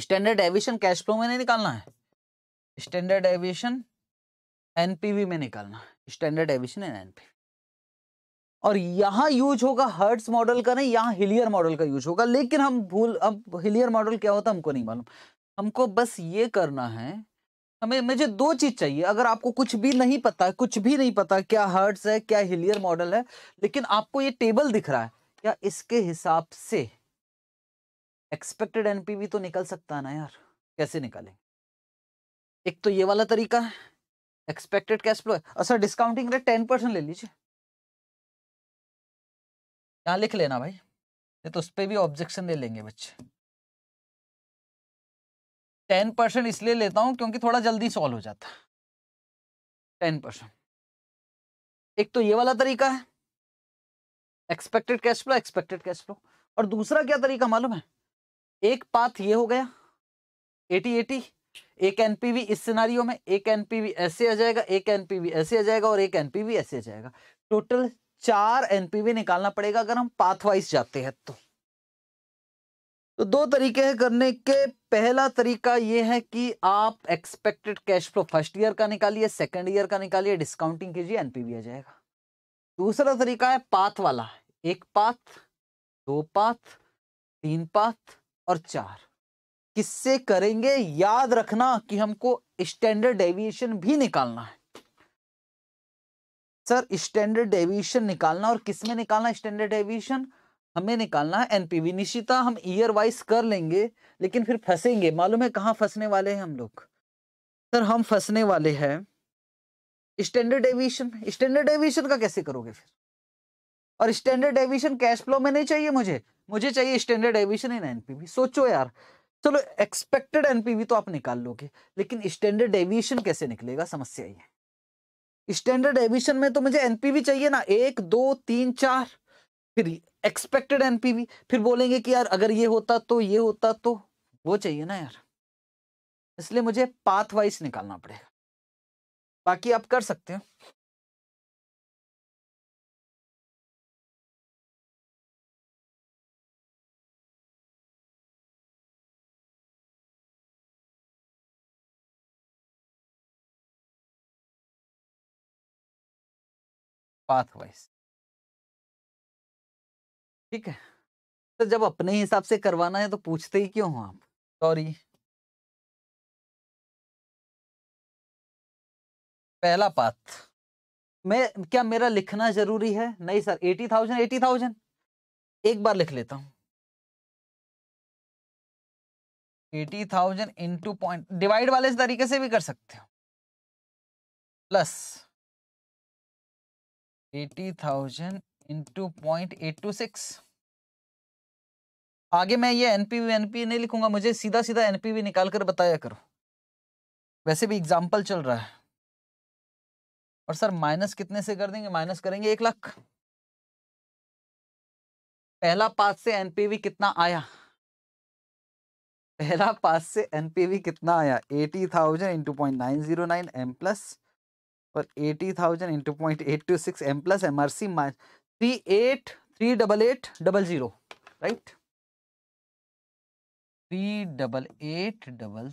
standard deviation cash flow में नहीं निकालना है स्टैंडर्ड एविएशन एनपीवी में निकालना स्टैंडर्ड एविएशन एंड एनपीवी और यहाँ यूज होगा हर्ट्स मॉडल का नहीं यहाँ हिलियर मॉडल का यूज होगा लेकिन हम भूल अब हिलियर मॉडल क्या होता हमको नहीं मालूम हमको बस ये करना है हमें मुझे दो चीज चाहिए अगर आपको कुछ भी नहीं पता कुछ भी नहीं पता क्या हर्ट्स है क्या हिलियर मॉडल है लेकिन आपको ये टेबल दिख रहा है या इसके हिसाब से एक्सपेक्टेड एनपीवी तो निकल सकता है ना यार कैसे निकालेंगे एक तो ये वाला तरीका है एक्सपेक्टेड कैश फ्लो है अच्छा, डिस्काउंटिंग रेट टेन परसेंट ले लीजिए यहाँ लिख लेना भाई नहीं तो उस पर भी ऑब्जेक्शन ले लेंगे बच्चे टेन परसेंट इसलिए लेता हूँ क्योंकि थोड़ा जल्दी सॉल्व हो जाता है टेन परसेंट एक तो ये वाला तरीका है expected cash flow expected cash flow और दूसरा क्या तरीका मालूम है एक पाथ ये हो गया एटी एटी एक एनपीवी इस सिनारियों में एक एनपीवी ऐसे आ जाएगा एक एनपीवी ऐसे आ जाएगा और एक एनपीवी ऐसे आ जाएगा टोटल चार एनपीवी निकालना पड़ेगा अगर हम पाथवाइज जाते हैं तो तो दो तरीके हैं करने के पहला तरीका ये है कि आप expected cash flow first year का निकालिए सेकंड ईयर का निकालिए डिस्काउंटिंग कीजिए एनपीवी आ जाएगा दूसरा तरीका है पाथ वाला एक पाथ दो पाथ तीन पाथ और चार किससे करेंगे याद रखना कि हमको स्टैंडर्ड डेविएशन भी निकालना है सर स्टैंडर्ड डेविएशन निकालना और किस में निकालना स्टैंडर्ड डेविएशन हमें निकालना है एनपीवी निश्चिता हम ईयर वाइज कर लेंगे लेकिन फिर फंसेंगे मालूम है कहाँ फंसने वाले हैं हम लोग सर हम फंसने वाले हैं स्टैंडर्ड डेविएशन स्टैंडर्ड डेविएशन का कैसे करोगे फिर और स्टैंडर्ड एविशन कैश फ्लो में नहीं चाहिए मुझे मुझे चाहिए स्टैंडर्ड एविएशन इन एनपीवी सोचो यार चलो एक्सपेक्टेड एनपीवी तो आप निकाल लोगे लेकिन स्टैंडर्ड एविशन कैसे निकलेगा समस्या ये स्टैंडर्ड एविशन में तो मुझे एनपीवी चाहिए ना एक दो तीन चार फिर एक्सपेक्टेड एनपीवी फिर बोलेंगे कि यार अगर ये होता तो ये होता तो वो चाहिए ना यार इसलिए मुझे पाथ निकालना पड़ेगा बाकी आप कर सकते हो पाथवाइज ठीक है तो जब अपने हिसाब से करवाना है तो पूछते ही क्यों हो आप सॉरी पहला पाथ मैं क्या मेरा लिखना जरूरी है नहीं sir eighty thousand eighty thousand एक बार लिख लेता हूं eighty thousand into point divide वाले तरीके से भी कर सकते हो plus eighty thousand into point eight two six आगे मैं ये एनपीवी एनपी नहीं लिखूंगा मुझे सीधा सीधा एनपीवी निकाल कर बताया करो वैसे भी एग्जाम्पल चल रहा है और सर माइनस कितने से कर देंगे माइनस करेंगे एक लाख पहला पास से एनपीवी कितना आया पहला पास से एनपीवी कितना आया eighty thousand into point nine zero nine M plus पर three double eight double zero right three double eight double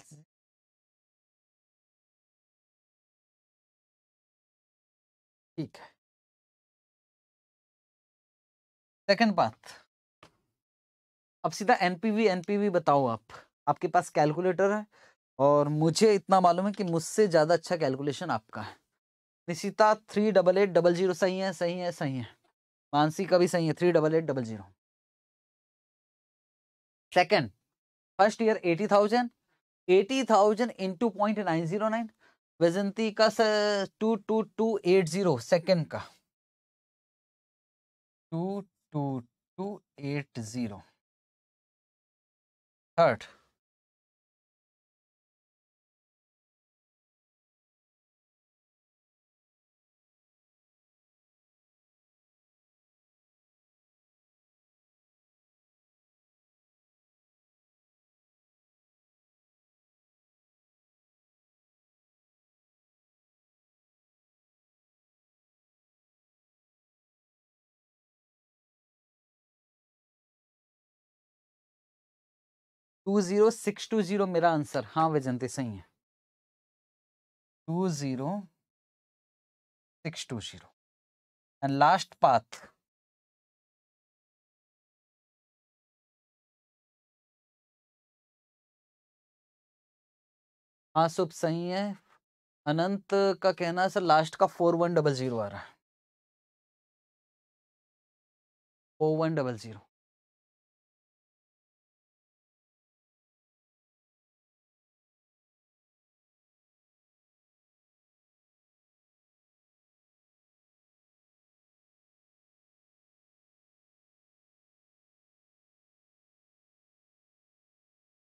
ठीक है सेकंड बात अब सीधा एनपीवी एनपीवी बताओ आप आपके पास कैलकुलेटर है और मुझे इतना मालूम है कि मुझसे ज़्यादा अच्छा कैलकुलेशन आपका है Nishita three double eight double zero सही है सही है सही है मानसी का भी सही है three double eight double zero second first year eighty thousand eighty thousand into point nine zero nine Vaijanti का sir two two two eight zero second का two two two eight zero third two zero six two zero मेरा answer हाँ वैजंती सही है two zero six two zero and last path हाँ सब सही है अनंत का कहना है सर लास्ट का फोर वन डबल जीरो आ रहा है फोर वन डबल जीरो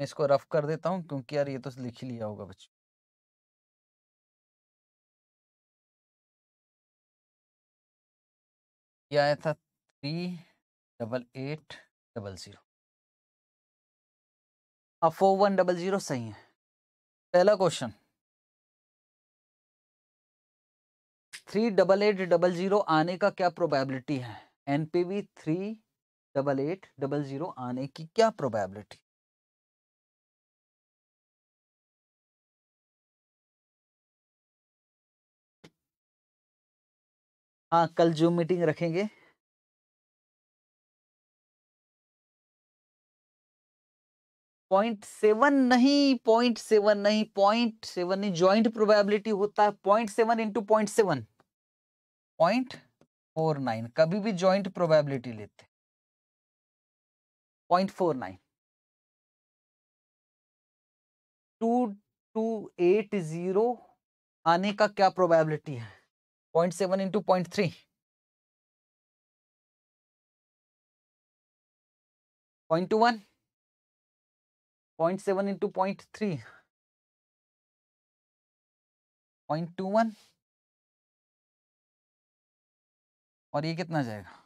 मैं इसको रफ कर देता हूँ क्योंकि यार ये तो लिख ही लिया होगा बच्चों आया था three double eight double zero अब हाँ, फोर वन डबल ज़ीरो सही है पहला question three double eight double zero आने का क्या प्रोबेबिलिटी है NPV three double eight double zero आने की क्या प्रोबेबिलिटी हाँ कल जूम मीटिंग रखेंगे पॉइंट सेवन नहीं पॉइंट सेवन नहीं पॉइंट सेवन नहीं ज्वाइंट प्रोबेबिलिटी होता है point seven into point seven point four nine कभी भी ज्वाइंट प्रोबेबिलिटी लेते point four nine two two eight zero आने का क्या प्रोबेबिलिटी है point seven into point three point two one point seven into point three point two one और ये कितना जाएगा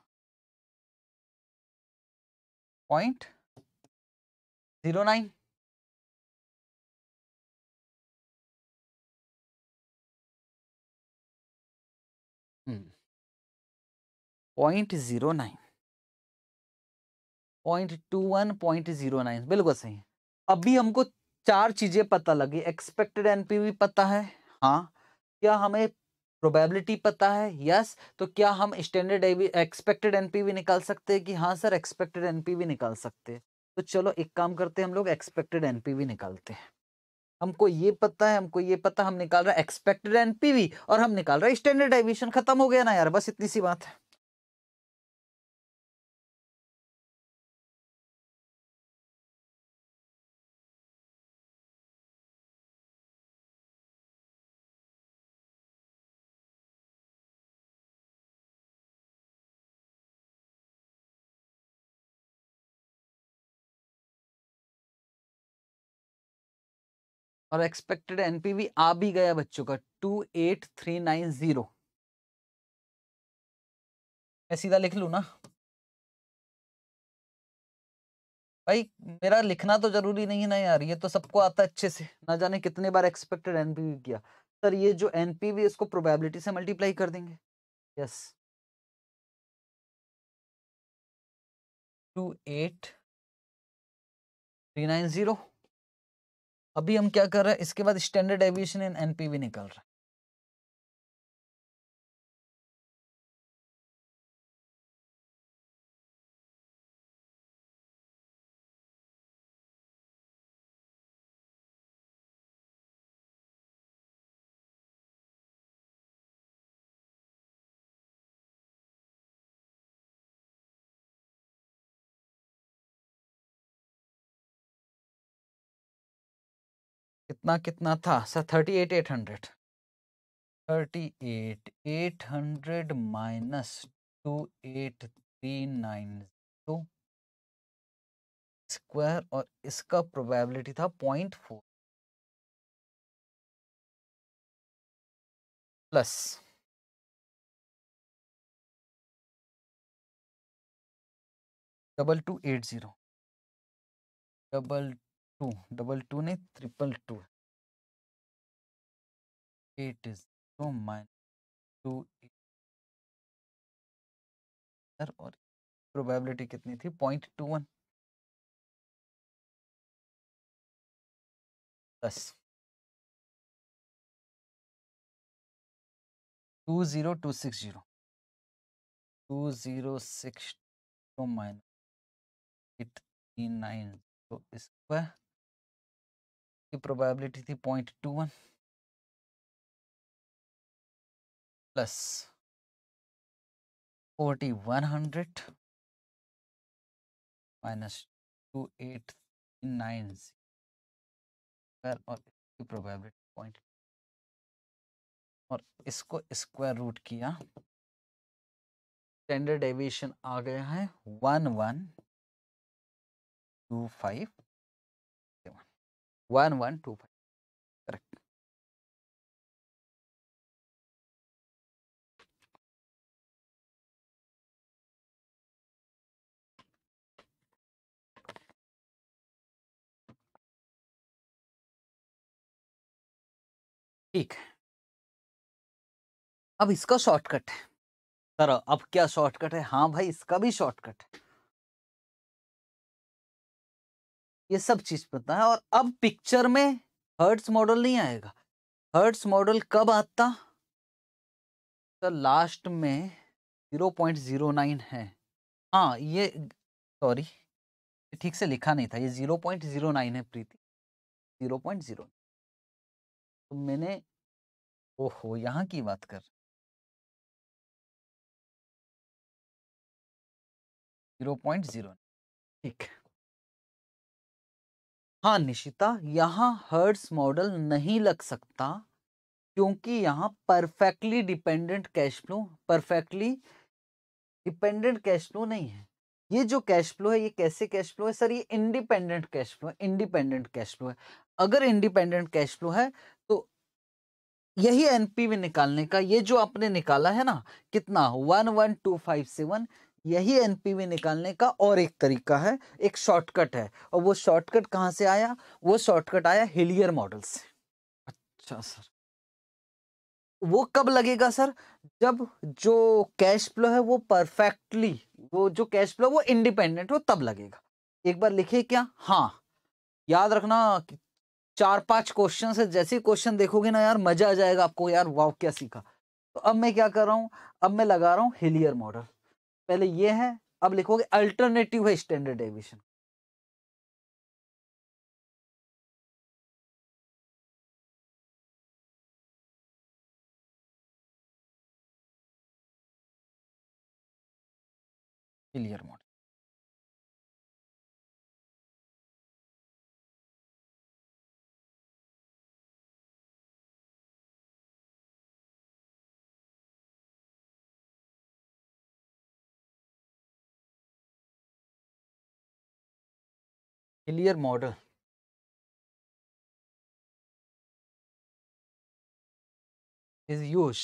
point zero nine point zero nine point two one point zero nine बिल्कुल सही अभी हमको चार चीजें पता लगी एक्सपेक्टेड एनपीवी पता है हाँ क्या हमें प्रोबेबिलिटी पता है यस तो क्या हम स्टैंडर्ड एक्सपेक्टेड एनपीवी निकाल सकते हैं कि हाँ सर एक्सपेक्टेड एनपीवी निकाल सकते हैं तो चलो एक काम करते हैं हम लोग एक्सपेक्टेड एनपीवी निकालते हैं हमको ये पता है हमको ये पता हम निकाल रहे हैं एक्सपेक्टेड एनपीवी और हम निकाल रहे हैं स्टैंडर्ड डेविएशन खत्म हो गया ना यार बस इतनी सी बात है और एक्सपेक्टेड एनपीवी आ भी गया बच्चों का two eight three nine zero मैं सीधा लिख लू ना भाई मेरा लिखना तो जरूरी नहीं है ना यार ये तो सबको आता अच्छे से ना जाने कितने बार एक्सपेक्टेड एनपीवी किया सर ये जो एनपीवी इसको प्रोबेबिलिटी से मल्टीप्लाई कर देंगे yes two eight three nine zero अभी हम क्या कर रहे हैं इसके बाद स्टैंडर्ड एविएशन एंड एनपीवी निकल रहा है कितना कितना था sir thirty eight eight hundred thirty eight eight hundred minus two eight three nine two square और इसका प्रोबेबिलिटी था point four plus double two eight zero double two double two नहीं triple two it is so minus e 2 और probability कितनी थी point two one दस two zero two six zero two zero six two minus eight nine तो probability थी point two one plus forty one hundred minus two eight nine square और इसकी probability point और इसको square root किया standard deviation आ गया है one one two five one one two five ठीक है अब इसका शॉर्टकट है सर अब क्या शॉर्टकट है हाँ भाई इसका भी शॉर्टकट है ये सब चीज पता है और अब पिक्चर में हर्ट्स मॉडल नहीं आएगा हर्ट्स मॉडल कब आता सर लास्ट में 0.09 है हाँ ये सॉरी ठीक से लिखा नहीं था ये 0.09 है प्रीति 0.09 तो मैंने ओहो यहाँ की बात कर जीरो पॉइंट जीरो ठीक हाँ निशिता यहाँ हर्ट्स मॉडल नहीं लग सकता क्योंकि यहाँ perfectly dependent cash flow perfectly dependent cash flow नहीं है ये जो कैश फ्लो है ये कैसे कैश फ्लो है सर ये इंडिपेंडेंट कैश फ्लो है इंडिपेंडेंट कैश फ्लो है अगर इंडिपेंडेंट कैश फ्लो है यही एनपीवी निकालने का ये जो आपने निकाला है ना कितना one one two five seven यही एनपीवी निकालने का और एक तरीका है एक शॉर्टकट है और वो शॉर्टकट कहाँ से आया वो शॉर्टकट आया हिलियर मॉडल से अच्छा सर वो कब लगेगा सर जब जो कैश फ्लो है वो परफेक्टली वो जो कैश फ्लो वो इंडिपेंडेंट हो तब लगेगा एक बार लिखे क्या हाँ याद रखना चार पांच क्वेश्चन है जैसे क्वेश्चन देखोगे ना यार मजा आ जाएगा आपको यार वाव क्या सीखा तो अब मैं क्या कर रहा हूँ अब मैं लगा रहा हूँ हिलियर मॉडल पहले ये है अब लिखोगे अल्टरनेटिव है standard deviation Hillier model clear model is use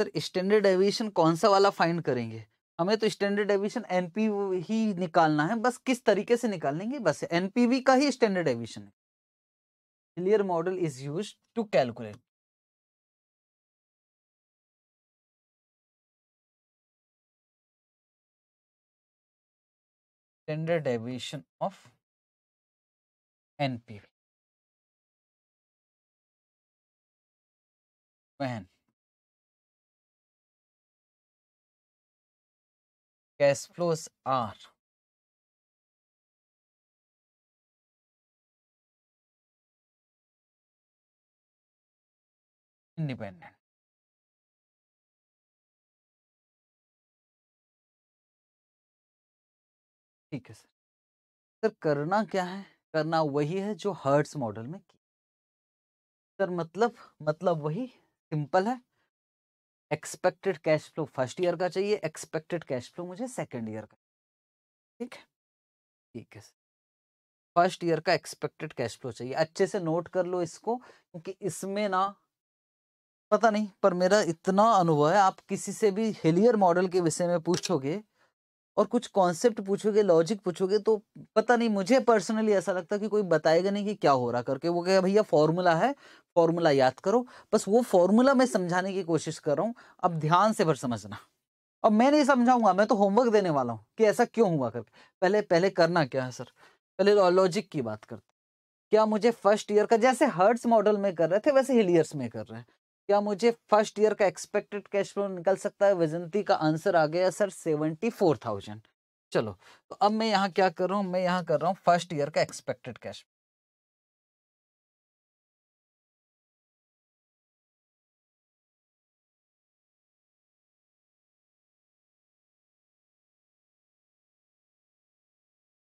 sir standard deviation कौन सा वाला फाइंड करेंगे हमें तो स्टैंडर्ड एविएशन एनपी ही निकालना है बस किस तरीके से निकालेंगे बस एनपीवी का ही स्टैंडर्ड एविएशन है Hillier model is used to calculate. standard deviation of NPV When cash flows are independent ठीक है सर सर करना क्या है करना वही है जो हर्ट्स मॉडल में की सर मतलब मतलब वही सिंपल है expected cash flow first year का चाहिए एक्सपेक्टेड कैश फ्लो मुझे सेकेंड ईयर का ठीक है ठीक है सर फर्स्ट ईयर का एक्सपेक्टेड कैश फ्लो चाहिए अच्छे से नोट कर लो इसको क्योंकि इसमें ना पता नहीं पर मेरा इतना अनुभव है आप किसी से भी हेलियर मॉडल के विषय में पूछोगे और कुछ कॉन्सेप्ट पूछोगे लॉजिक पूछोगे तो पता नहीं मुझे पर्सनली ऐसा लगता है कि कोई बताएगा नहीं कि क्या हो रहा करके वो कहे भैया फॉर्मूला है फॉर्मूला याद करो बस वो फॉर्मूला मैं समझाने की कोशिश कर रहा हूँ अब ध्यान से भर समझना अब मैं नहीं समझाऊंगा मैं तो होमवर्क देने वाला हूँ कि ऐसा क्यों हुआ करके पहले पहले करना क्या है सर पहले लॉजिक की बात करते क्या मुझे फर्स्ट ईयर का जैसे हर्ट्स मॉडल में कर रहे थे वैसे हिलियर्स में कर रहे हैं क्या मुझे फर्स्ट ईयर का एक्सपेक्टेड कैश फ्लो निकल सकता है वैजंती का आंसर आ गया सर सेवेंटी फोर थाउजेंड चलो तो अब मैं यहाँ क्या कर रहा हूँ मैं यहाँ कर रहा हूँ फर्स्ट ईयर का एक्सपेक्टेड कैश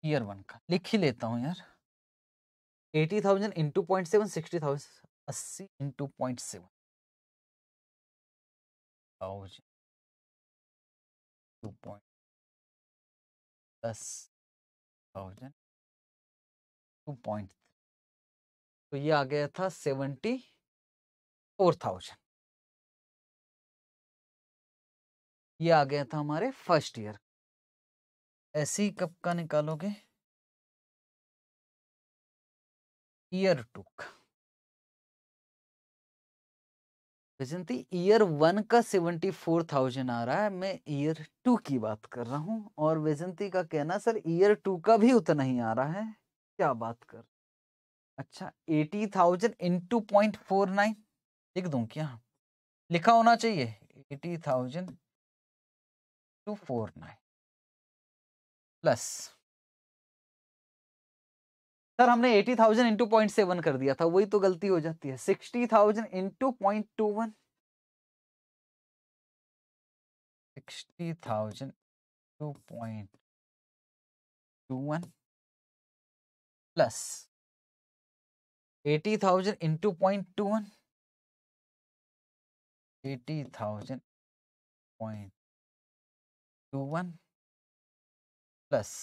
ईयर वन का लिख ही लेता हूँ यार eighty thousand into point seven sixty thousand अस्सी into point seven Oh, thousand oh, two point plus thousand two point तो ये आ गया था सेवेंटी फोर थाउजेंड ये आ गया था हमारे फर्स्ट ईयर ऐसे ही कब का निकालोगे ईयर टू का वैजंती ईयर वन का सेवेंटी फोर थाउजेंड आ रहा है मैं ईयर टू की बात कर रहा हूँ और वैजंती का कहना सर ईयर टू का भी उतना ही आ रहा है क्या बात कर अच्छा eighty thousand into point four nine लिख दूँ क्या लिखा होना चाहिए eighty thousand two four nine plus sir हमने eighty thousand into point seven कर दिया था वही तो गलती हो जाती है sixty thousand into point two one sixty thousand two point two one plus eighty thousand into point two one eighty thousand point two one plus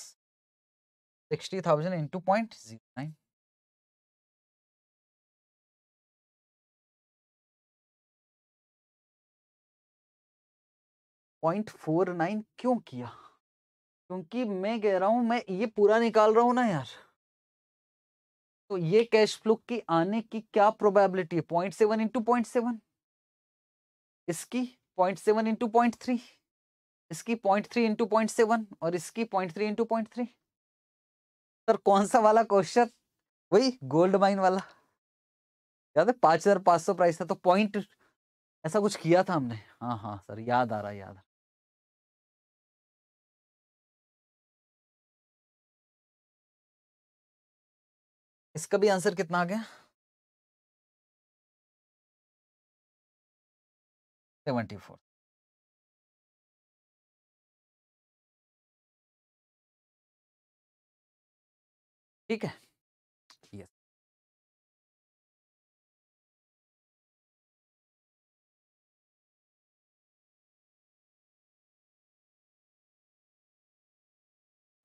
sixty thousand into point zero nine point four nine क्यों किया क्योंकि मैं कह रहा हूं मैं ये पूरा निकाल रहा हूं ना यार तो ये कैश फ्लो की आने की क्या प्रोबेबिलिटी है point seven into point seven इसकी point seven into point three इसकी point three into point seven और इसकी point three into point three sir कौन सा वाला क्वेश्चन वही गोल्ड माइन वाला याद है पाँच हजार पाँच सौ प्राइस था तो पॉइंट ऐसा कुछ किया था हमने हाँ हाँ सर याद आ रहा है याद आ रहा इसका भी आंसर कितना आ गया सेवेंटी फोर ठीक है यस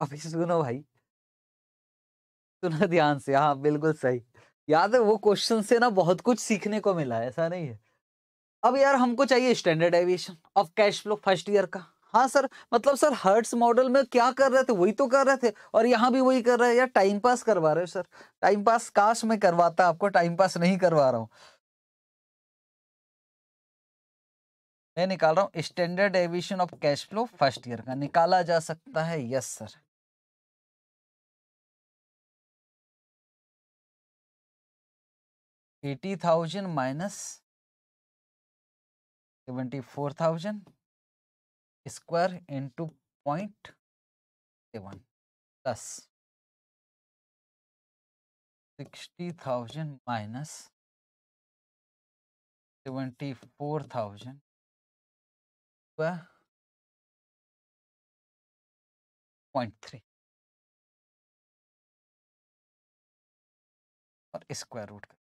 अभी सुनो भाई सुनो ध्यान से हाँ बिल्कुल सही याद है वो क्वेश्चन से ना बहुत कुछ सीखने को मिला ऐसा नहीं है अब यार हमको चाहिए standard deviation of cash flow first year का हाँ सर मतलब सर हर्ट्स मॉडल में क्या कर रहे थे वही तो कर रहे थे और यहाँ भी वही कर रहे हैं या टाइम पास करवा रहे हो सर टाइम पास काश मैं करवाता आपको टाइम पास नहीं करवा रहा हूँ मैं निकाल रहा हूँ standard deviation of cash flow first year का निकाला जा सकता है yes sir eighty thousand minus seventy four thousand square into point seven plus sixty thousand minus seventy four thousand point three और स्क्वायर रूट कर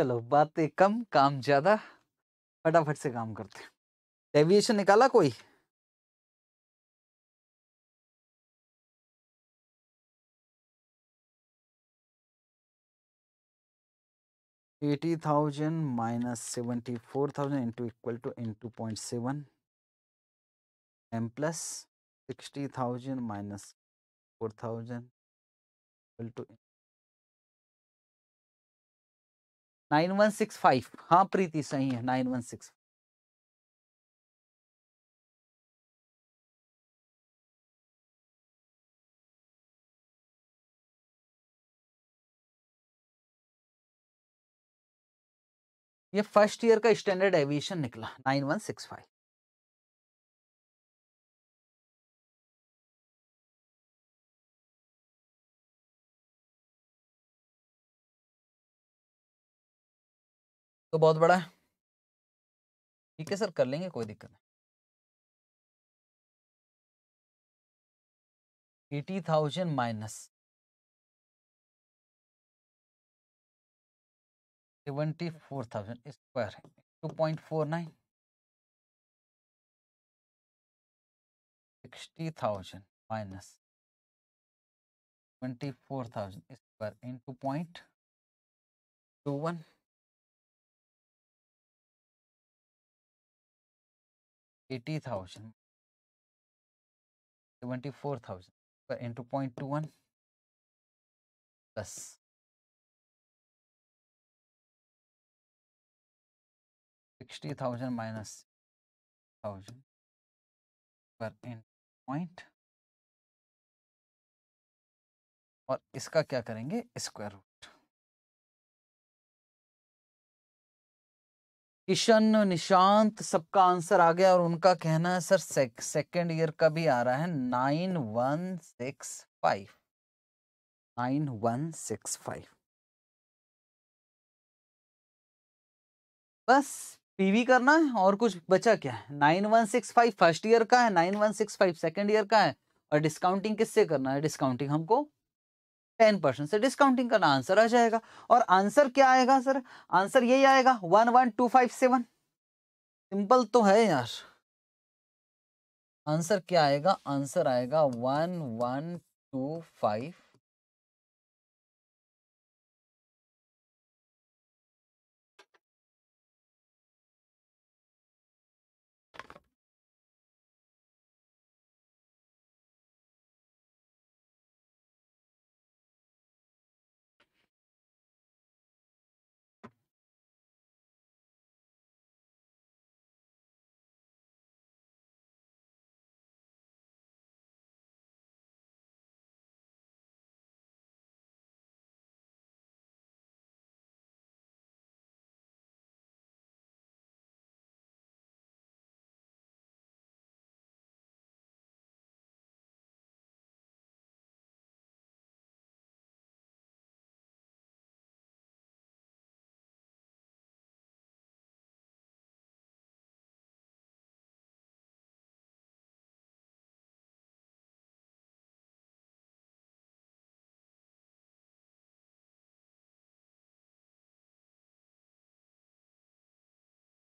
चलो बातें कम काम ज्यादा फटाफट से काम करते हैं डेविएशन निकाला कोई eighty thousand minus seventy four thousand into equal to into point seven M plus sixty thousand minus four thousand equal to nine one six five हाँ प्रीति सही है नाइन वन सिक्स ये फर्स्ट ईयर का standard deviation निकला nine one six five तो बहुत बड़ा है ठीक है सर कर लेंगे कोई दिक्कत नहीं eighty thousand minus seventy four thousand square two point four nine sixty thousand minus twenty four thousand square into point two one eighty thousand twenty four thousand पर into point two one plus sixty thousand minus thousand पर into point और इसका क्या करेंगे square root Kishan Nishant सबका answer आ गया और उनका कहना है सर सेक, सेकेंड ईयर का भी आ रहा है nine one six five nine one six five बस पीवी करना है और कुछ बचा क्या है nine one six five first year का है nine one six five second year का है और डिस्काउंटिंग किससे करना है डिस्काउंटिंग हमको टेन परसेंट से डिस्काउंटिंग करना आंसर आ जाएगा और आंसर क्या आएगा सर आंसर यही आएगा one one two five seven simple तो है यार आंसर क्या आएगा आंसर आएगा one one two five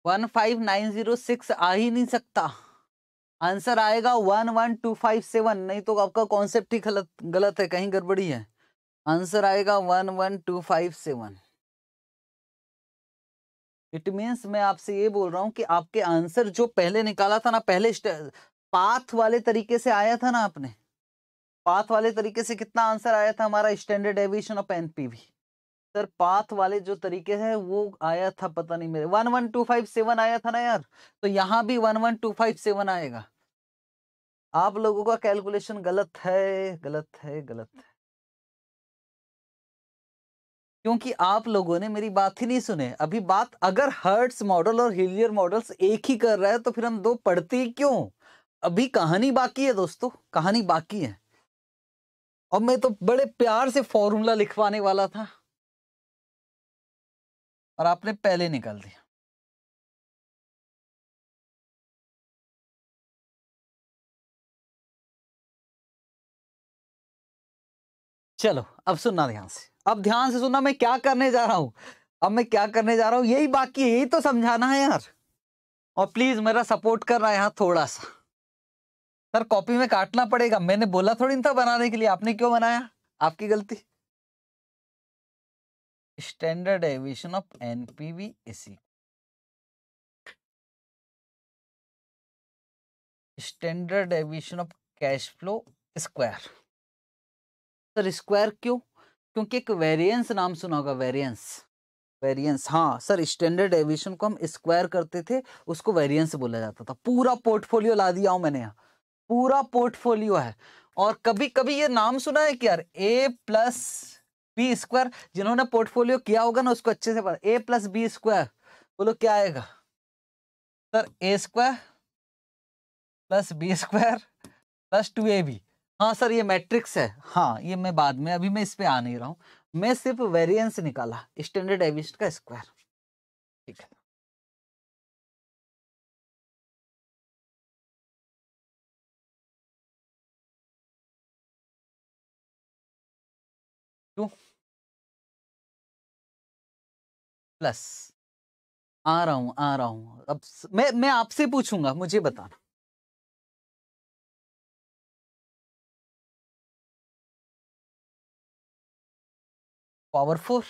one five nine zero six आ ही नहीं सकता आंसर आएगा one one two five seven नहीं तो आपका कॉन्सेप्ट ही गलत गलत है कहीं गड़बड़ी है आंसर आएगा one one two five seven it means मैं आपसे ये बोल रहा हूँ कि आपके आंसर जो पहले निकाला था ना पहले पाथ वाले तरीके से आया था ना आपने पाथ वाले तरीके से कितना आंसर आया था हमारा standard deviation of NPV sir path वाले जो तरीके हैं वो आया था पता नहीं मेरे one one two five seven आया था ना यार तो यहाँ भी one one two five seven आएगा आप लोगों का कैलकुलेशन गलत है गलत है गलत है क्योंकि आप लोगों ने मेरी बात ही नहीं सुने अभी बात अगर हर्ट्स मॉडल और हिलियर मॉडल्स एक ही कर रहा है तो फिर हम दो पढ़ते क्यों अभी कहानी बाकी है दोस्तों कहानी बाकी है और मैं तो बड़े प्यार से फॉर्मूला लिखवाने वाला था और आपने पहले निकाल दिया चलो अब सुनना ध्यान से अब ध्यान से सुनना मैं क्या करने जा रहा हूं अब मैं क्या करने जा रहा हूं यही बाकी यही तो समझाना है यार और प्लीज मेरा सपोर्ट कर रहा है यहां थोड़ा सा सर कॉपी में काटना पड़ेगा मैंने बोला थोड़ी ना था बनाने के लिए आपने क्यों बनाया आपकी गलती standard deviation of NPV is equal. Standard deviation of cash flow sir square क्यों क्योंकि एक वेरिएंस नाम सुना होगा वेरिएंस वेरिएंस हाँ सर स्टैंडर्ड एविएशन को हम स्क्वायर करते थे उसको वेरिएंस बोला जाता था पूरा पोर्टफोलियो ला दिया हूं मैंने यहाँ पूरा पोर्टफोलियो है और कभी कभी ये नाम सुना है कि यार ए प्लस बी स्क्वायर जिन्होंने पोर्टफोलियो किया होगा ना उसको अच्छे से पता ए प्लस बी स्क्वायर बोलो क्या आएगा sir A square plus B square plus two A B हाँ सर ये मैट्रिक्स है हाँ ये मैं बाद में अभी मैं इस पर आ नहीं रहा हूँ मैं सिर्फ वेरिएंस निकाला स्टैंडर्ड एविस्ट का स्क्वायर ठीक है प्लस आ रहा हूं आ रहा हूं अब मैं मैं आपसे पूछूंगा मुझे बताना पावर फोर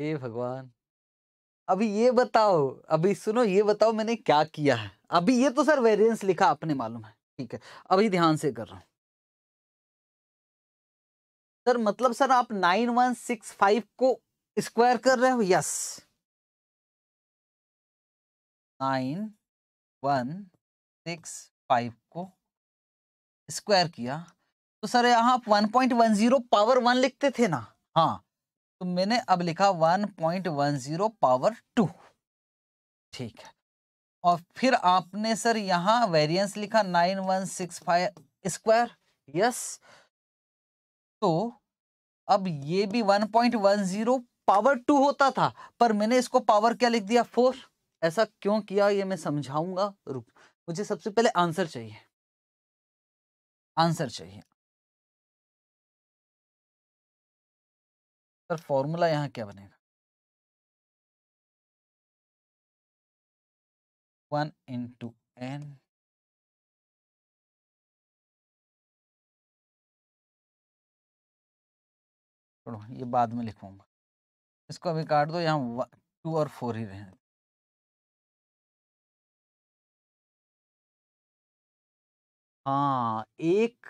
हे भगवान अभी ये बताओ अभी सुनो ये बताओ मैंने क्या किया है अभी ये तो सर वेरिएंस लिखा आपने मालूम है ठीक है अभी ध्यान से कर रहा हूं सर मतलब सर आप नाइन वन सिक्स फाइव को स्क्वायर कर रहे हो yes nine one six five को स्क्वायर किया तो सर यहाँ one point one zero power one लिखते थे ना हाँ तो मैंने अब लिखा one point one zero power two ठीक है और फिर आपने सर यहाँ वेरिएंस लिखा nine one six five square yes तो अब ये भी 1.10 पावर टू होता था पर मैंने इसको पावर क्या लिख दिया फोर ऐसा क्यों किया ये मैं समझाऊंगा रुक मुझे सबसे पहले आंसर चाहिए आंसर चाहिए सर फॉर्मूला यहां क्या बनेगा वन इंटू एन छोड़ो ये बाद में लिखूंगा इसको अभी काट दो यहाँ टू और फोर ही रहें हाँ एक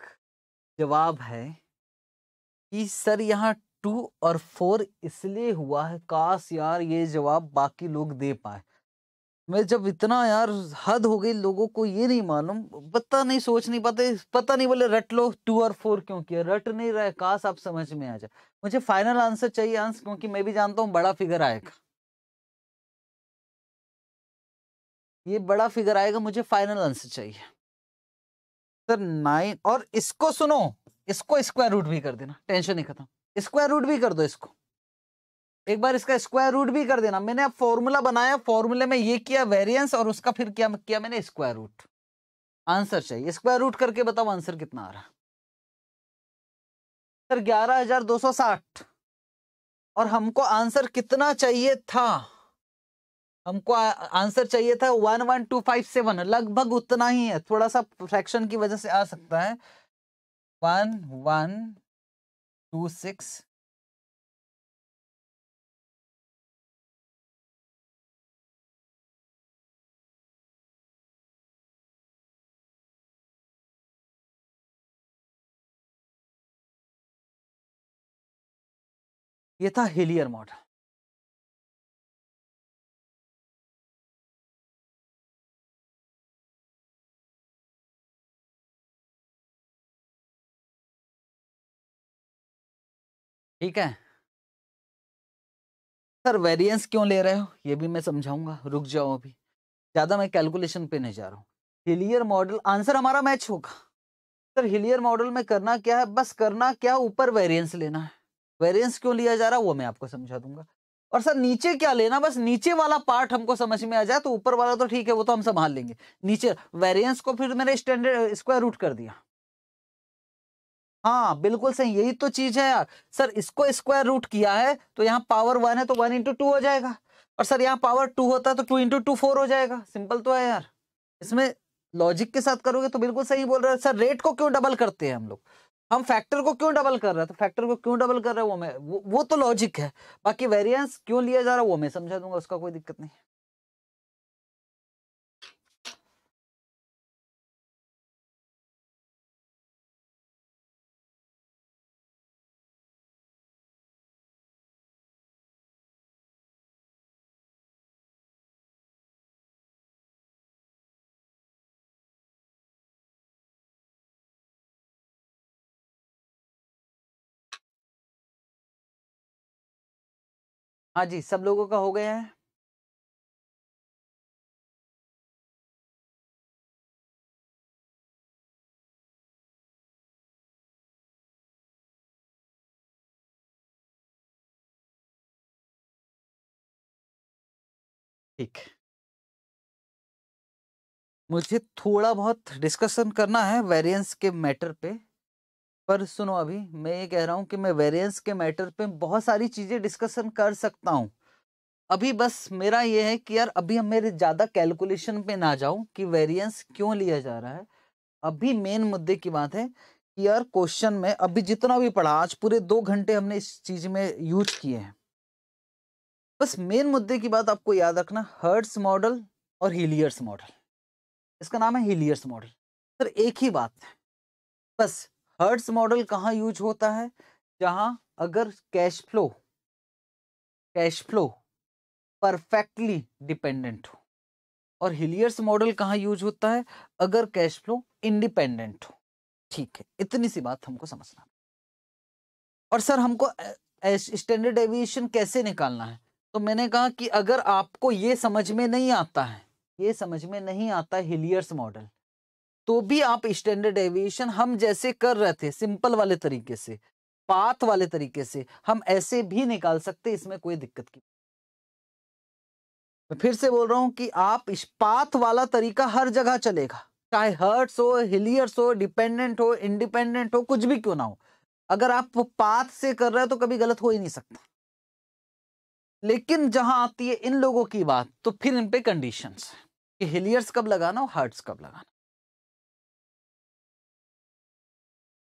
जवाब है कि सर यहाँ टू और फोर इसलिए हुआ है काश यार ये जवाब बाकी लोग दे पाए मैं जब इतना यार हद हो गई लोगों को ये नहीं मालूम पता नहीं सोच नहीं पाते पता नहीं बोले रट लो टू और फोर क्यों किया रट नहीं रहा काश आप समझ में आ जाए मुझे फाइनल आंसर चाहिए आंसर क्योंकि मैं भी जानता हूँ बड़ा फिगर आएगा ये बड़ा फिगर आएगा मुझे फाइनल आंसर चाहिए सर नाइन और इसको सुनो इसको स्क्वायर रूट भी कर देना टेंशन नहीं खत्म स्क्वायर रूट भी कर दो इसको एक बार इसका स्क्वायर रूट भी कर देना मैंने अब फॉर्मूला बनाया फॉर्मूले में ये किया वेरिएंस और उसका फिर क्या किया मैंने स्क्वायर रूट आंसर चाहिए स्क्वायर रूट करके बताओ आंसर कितना आ रहा सर ग्यारह हजार दो सौ साठ और हमको आंसर कितना चाहिए था हमको आंसर चाहिए था one one two five seven लगभग उतना ही है थोड़ा सा फ्रैक्शन की वजह से आ सकता है वन वन टू सिक्स ये था हेलियर मॉडल ठीक है सर वेरिएंस क्यों ले रहे हो ये भी मैं समझाऊंगा रुक जाओ अभी ज़्यादा मैं कैलकुलेशन पे नहीं जा रहा हूँ हिलियर मॉडल आंसर हमारा मैच होगा सर हिलियर मॉडल में करना क्या है बस करना क्या ऊपर वेरिएंस लेना है वेरियंस क्यों लिया जा रहा है वो मैं आपको समझा दूंगा और सर नीचे क्या लेना बस नीचे वाला पार्ट हमको समझ में आ जाए तो ऊपर वाला तो ठीक है वो तो हम संभाल लेंगे नीचे वेरियंस को फिर मैंने स्टैंडर्ड स्क्वायर रूट कर दिया हाँ बिल्कुल सही यही तो चीज है यार सर इसको स्क्वायर रूट किया है तो यहाँ पावर वन है तो वन इंटू टू हो जाएगा और सर यहाँ पावर टू होता है तो टू इंटू टू फोर हो जाएगा सिंपल तो है यार इसमें लॉजिक के साथ करोगे तो बिल्कुल सही बोल रहे हैं सर रेट को क्यों डबल करते हैं हम लोग हम फैक्टर को क्यों डबल कर रहे हैं तो फैक्टर को क्यों डबल कर रहे हैं वो मैं वो, वो तो लॉजिक है बाकी वेरिएंस क्यों लिया जा रहा है वो मैं समझा दूंगा उसका कोई दिक्कत नहीं हाँ जी सब लोगों का हो गया है ठीक मुझे थोड़ा बहुत डिस्कशन करना है वेरिएंस के मैटर पे पर सुनो अभी मैं ये कह रहा हूँ कि मैं वेरिएंस के मैटर पे बहुत सारी चीज़ें डिस्कशन कर सकता हूँ अभी बस मेरा ये है कि यार अभी हम मेरे ज़्यादा कैलकुलेशन पे ना जाऊँ कि वेरिएंस क्यों लिया जा रहा है अभी मेन मुद्दे की बात है कि यार क्वेश्चन में अभी जितना भी पढ़ा आज पूरे दो घंटे हमने इस चीज़ में यूज किए हैं बस मेन मुद्दे की बात आपको याद रखना हर्ट्स मॉडल और हीलियर्स मॉडल इसका नाम है हीलियर्स मॉडल सर एक ही बात है बस हर्ट्स मॉडल कहाँ यूज होता है जहाँ अगर cash flow cash flow perfectly dependent हो और हिलियर्स मॉडल कहाँ यूज होता है अगर कैश फ्लो इंडिपेंडेंट हो ठीक है इतनी सी बात हमको समझना और सर हमको स्टैंडर्ड एविएशन कैसे निकालना है तो मैंने कहा कि अगर आपको ये समझ में नहीं आता है ये समझ में नहीं आता हिलियर्स मॉडल तो भी आप स्टैंडर्ड एविएशन हम जैसे कर रहे थे सिंपल वाले तरीके से पाथ वाले तरीके से हम ऐसे भी निकाल सकते इसमें कोई दिक्कत की मैं फिर से बोल रहा हूं कि आप इस पाथ वाला तरीका हर जगह चलेगा चाहे हर्ट्स हो हिलियर्स हो डिपेंडेंट हो इंडिपेंडेंट हो कुछ भी क्यों ना हो अगर आप पाथ से कर रहे हो तो कभी गलत हो ही नहीं सकता लेकिन जहां आती है इन लोगों की बात तो फिर इन पे कंडीशंस कि हिलियर्स कब लगाना हो हर्ट्स कब लगाना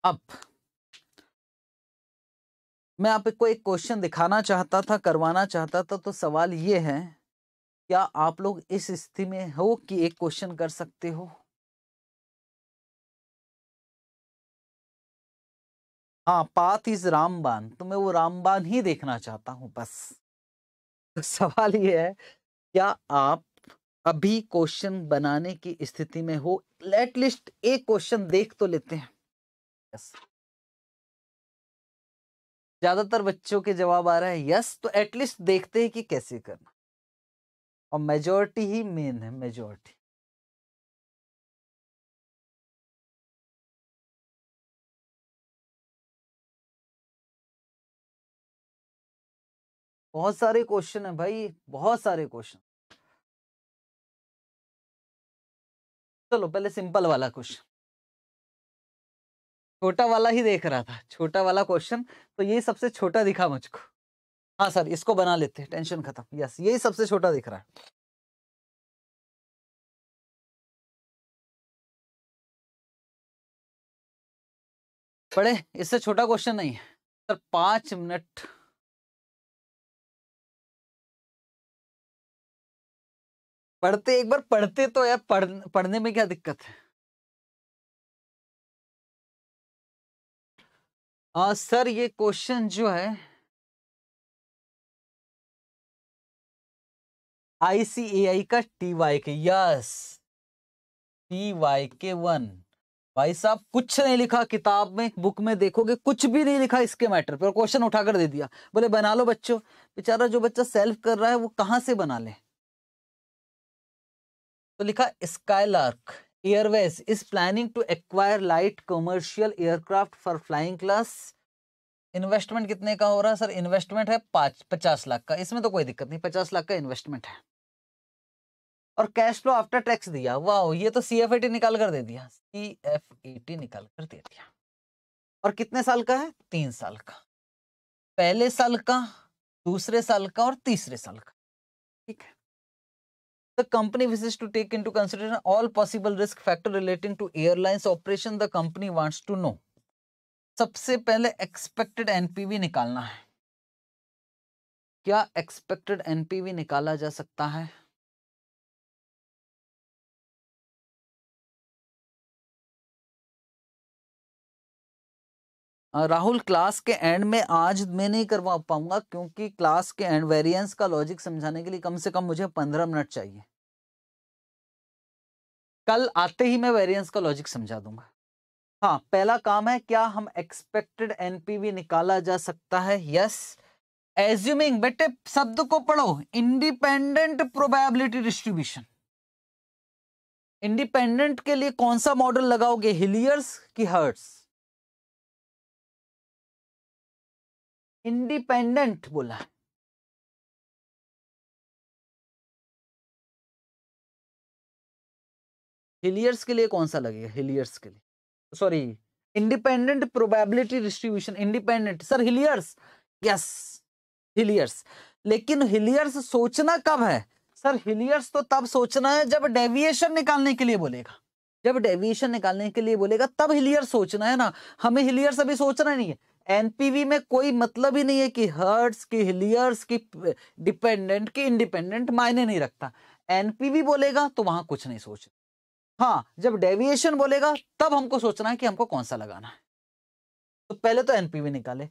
अब मैं आपको एक क्वेश्चन दिखाना चाहता था करवाना चाहता था तो सवाल ये है क्या आप लोग इस स्थिति में हो कि एक क्वेश्चन कर सकते हो हाँ पाथ इज रामबान तो मैं वो रामबान ही देखना चाहता हूं बस तो सवाल ये है क्या आप अभी क्वेश्चन बनाने की स्थिति में हो लेट एक क्वेश्चन देख तो लेते हैं यस ज्यादातर बच्चों के जवाब आ रहा है यस तो एटलीस्ट देखते हैं कि कैसे करना और मेजोरिटी ही मेन है मेजोरिटी बहुत सारे क्वेश्चन है भाई बहुत सारे क्वेश्चन चलो पहले सिंपल वाला क्वेश्चन छोटा वाला ही देख रहा था छोटा वाला क्वेश्चन तो यही सबसे छोटा दिखा मुझको हाँ सर इसको बना लेते हैं टेंशन खत्म यस यही सबसे छोटा दिख रहा है पढ़े इससे छोटा क्वेश्चन नहीं है सर पांच मिनट पढ़ते एक बार पढ़ते तो यार पढ़ पढ़ने में क्या दिक्कत है आ, सर ये क्वेश्चन जो है आईसीएआई का T Y K yes T Y K one भाई साहब कुछ नहीं लिखा किताब में बुक में देखोगे कुछ भी नहीं लिखा इसके मैटर पर क्वेश्चन उठाकर दे दिया बोले बना लो बच्चों बेचारा जो बच्चा सेल्फ कर रहा है वो कहां से बना ले तो लिखा Skylark Airways is planning to acquire light commercial aircraft for flying class investment कितने का हो रहा है सर इन्वेस्टमेंट है पाँच पचास लाख का इसमें तो कोई दिक्कत नहीं पचास लाख का इन्वेस्टमेंट है और कैश फ्लो आफ्टर टैक्स दिया वाह ये तो सी एफ ए टी निकाल कर दे दिया सी एफ ए टी निकाल कर दे दिया और कितने साल का है तीन साल का पहले साल का दूसरे साल का और तीसरे साल का ठीक है The company wishes to take into consideration all possible risk factor relating to airlines operation. The company wants to know. सबसे पहले एक्सपेक्टेड एनपीवी निकालना है क्या एक्सपेक्टेड एनपीवी निकाला जा सकता है राहुल क्लास के एंड में आज मैं नहीं करवा पाऊंगा क्योंकि क्लास के एंड वेरिएंस का लॉजिक समझाने के लिए कम से कम मुझे पंद्रह मिनट चाहिए कल आते ही मैं वेरिएंस का लॉजिक समझा दूंगा हाँ पहला काम है क्या हम एक्सपेक्टेड एनपीवी निकाला जा सकता है यस एज्यूमिंग बेटे शब्द को पढ़ो इंडिपेंडेंट प्रोबेबिलिटी डिस्ट्रीब्यूशन इंडिपेंडेंट के लिए कौन सा मॉडल लगाओगे हिलियर्स की हर्ट्स इंडिपेंडेंट बोला हिलियर्स के लिए कौन सा लगेगा हिलियर्स के लिए sorry independent probability distribution independent sir Hillier's yes Hillier's लेकिन हिलियर्स सोचना कब है सर हिलियर्स तो तब सोचना है जब डेविएशन निकालने के लिए बोलेगा जब डेविएशन निकालने के लिए बोलेगा तब हिलियर्स सोचना है ना हमें हिलियर्स अभी सोचना नहीं है एनपीवी में कोई मतलब ही नहीं है कि हर्ट्स की हिलियर्स की डिपेंडेंट की इंडिपेंडेंट मायने नहीं रखता एनपीवी बोलेगा तो वहां कुछ नहीं सोच हाँ जब डेविएशन बोलेगा तब हमको सोचना है कि हमको कौन सा लगाना है तो पहले तो एनपीवी निकाले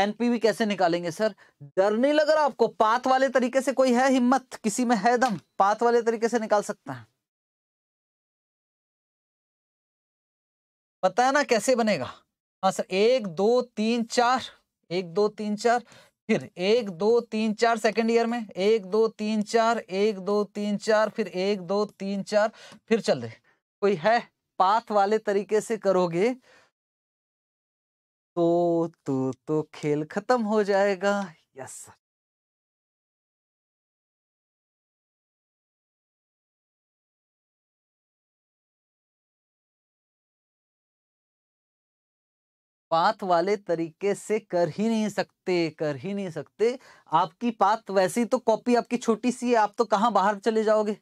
एनपीवी कैसे निकालेंगे सर डर नहीं लग रहा आपको पाथ वाले तरीके से कोई है हिम्मत किसी में है दम पाथ वाले तरीके से निकाल सकता है पता है ना कैसे बनेगा सर एक दो तीन चार एक दो तीन चार फिर एक दो तीन चार सेकेंड ईयर में एक दो तीन चार एक दो तीन चार फिर एक दो तीन चार फिर चल रहे कोई है पाथ वाले तरीके से करोगे तो तो तो खेल खत्म हो जाएगा यस सर पात वाले तरीके से कर ही नहीं सकते कर ही नहीं सकते आपकी पात वैसी तो कॉपी आपकी छोटी सी है आप तो कहाँ बाहर चले जाओगे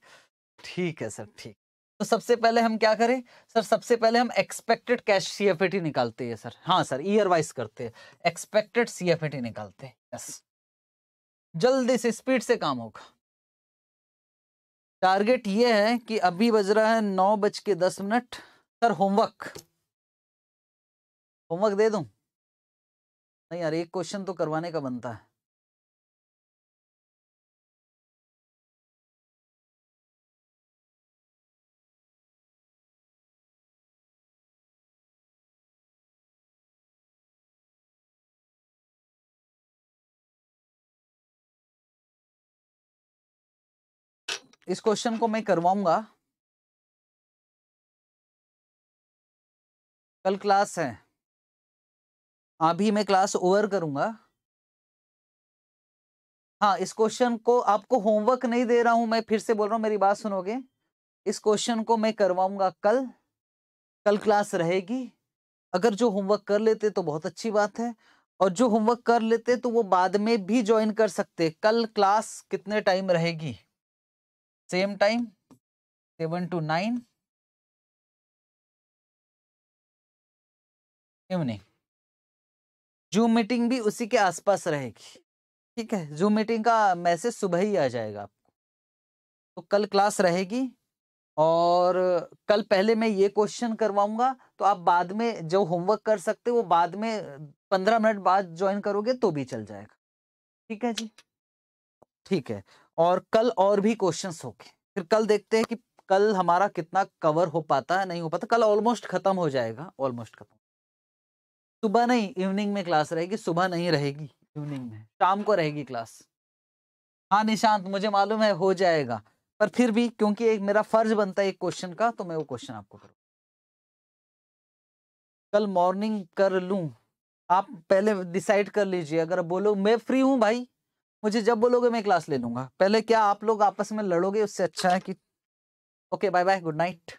ठीक है सर ठीक तो सबसे पहले हम क्या करें सर सबसे पहले हम एक्सपेक्टेड कैश सी निकालते हैं सर हाँ सर ईयर वाइज करते हैं एक्सपेक्टेड सी निकालते हैं यस जल्दी से स्पीड से काम होगा टारगेट ये है कि अभी बज रहा है नौ बज के दस मिनट सर होमवर्क होमवर्क दे दूं नहीं यार एक क्वेश्चन तो करवाने का बनता है इस क्वेश्चन को मैं करवाऊंगा कल क्लास है हाँ, अभी मैं क्लास ओवर करूंगा हाँ इस क्वेश्चन को आपको होमवर्क नहीं दे रहा हूं मैं फिर से बोल रहा हूँ मेरी बात सुनोगे इस क्वेश्चन को मैं करवाऊंगा कल कल क्लास रहेगी अगर जो होमवर्क कर लेते तो बहुत अच्छी बात है और जो होमवर्क कर लेते तो वो बाद में भी ज्वाइन कर सकते कल क्लास कितने टाइम रहेगी same time seven to nine evening Zoom meeting भी उसी के आसपास रहेगी ठीक है जूम मीटिंग का मैसेज सुबह ही आ जाएगा आपको तो कल क्लास रहेगी और कल पहले मैं ये क्वेश्चन करवाऊंगा तो आप बाद में जो होमवर्क कर सकते वो बाद में पंद्रह मिनट बाद ज्वाइन करोगे तो भी चल जाएगा ठीक है जी ठीक है और कल और भी क्वेश्चन होंगे फिर कल देखते हैं कि कल हमारा कितना कवर हो पाता है नहीं हो पाता कल ऑलमोस्ट खत्म हो जाएगा ऑलमोस्ट खत्म सुबह नहीं इवनिंग में क्लास रहेगी सुबह नहीं रहेगी इवनिंग में शाम को रहेगी क्लास हाँ निशांत मुझे मालूम है हो जाएगा पर फिर भी क्योंकि एक मेरा फर्ज बनता है एक क्वेश्चन का तो मैं वो क्वेश्चन आपको करूँ कल मॉर्निंग कर लूँ आप पहले डिसाइड कर लीजिए अगर बोलो मैं फ्री हूँ भाई मुझे जब बोलोगे मैं क्लास ले लूँगा पहले क्या आप लोग आपस में लड़ोगे उससे अच्छा है कि okay bye bye good night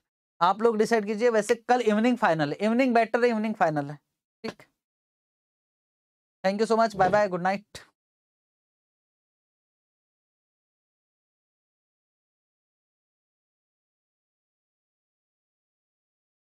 आप लोग डिसाइड कीजिए वैसे कल इवनिंग फाइनल है इवनिंग बेटर है इवनिंग फाइनल है ठीक thank you so much bye bye good night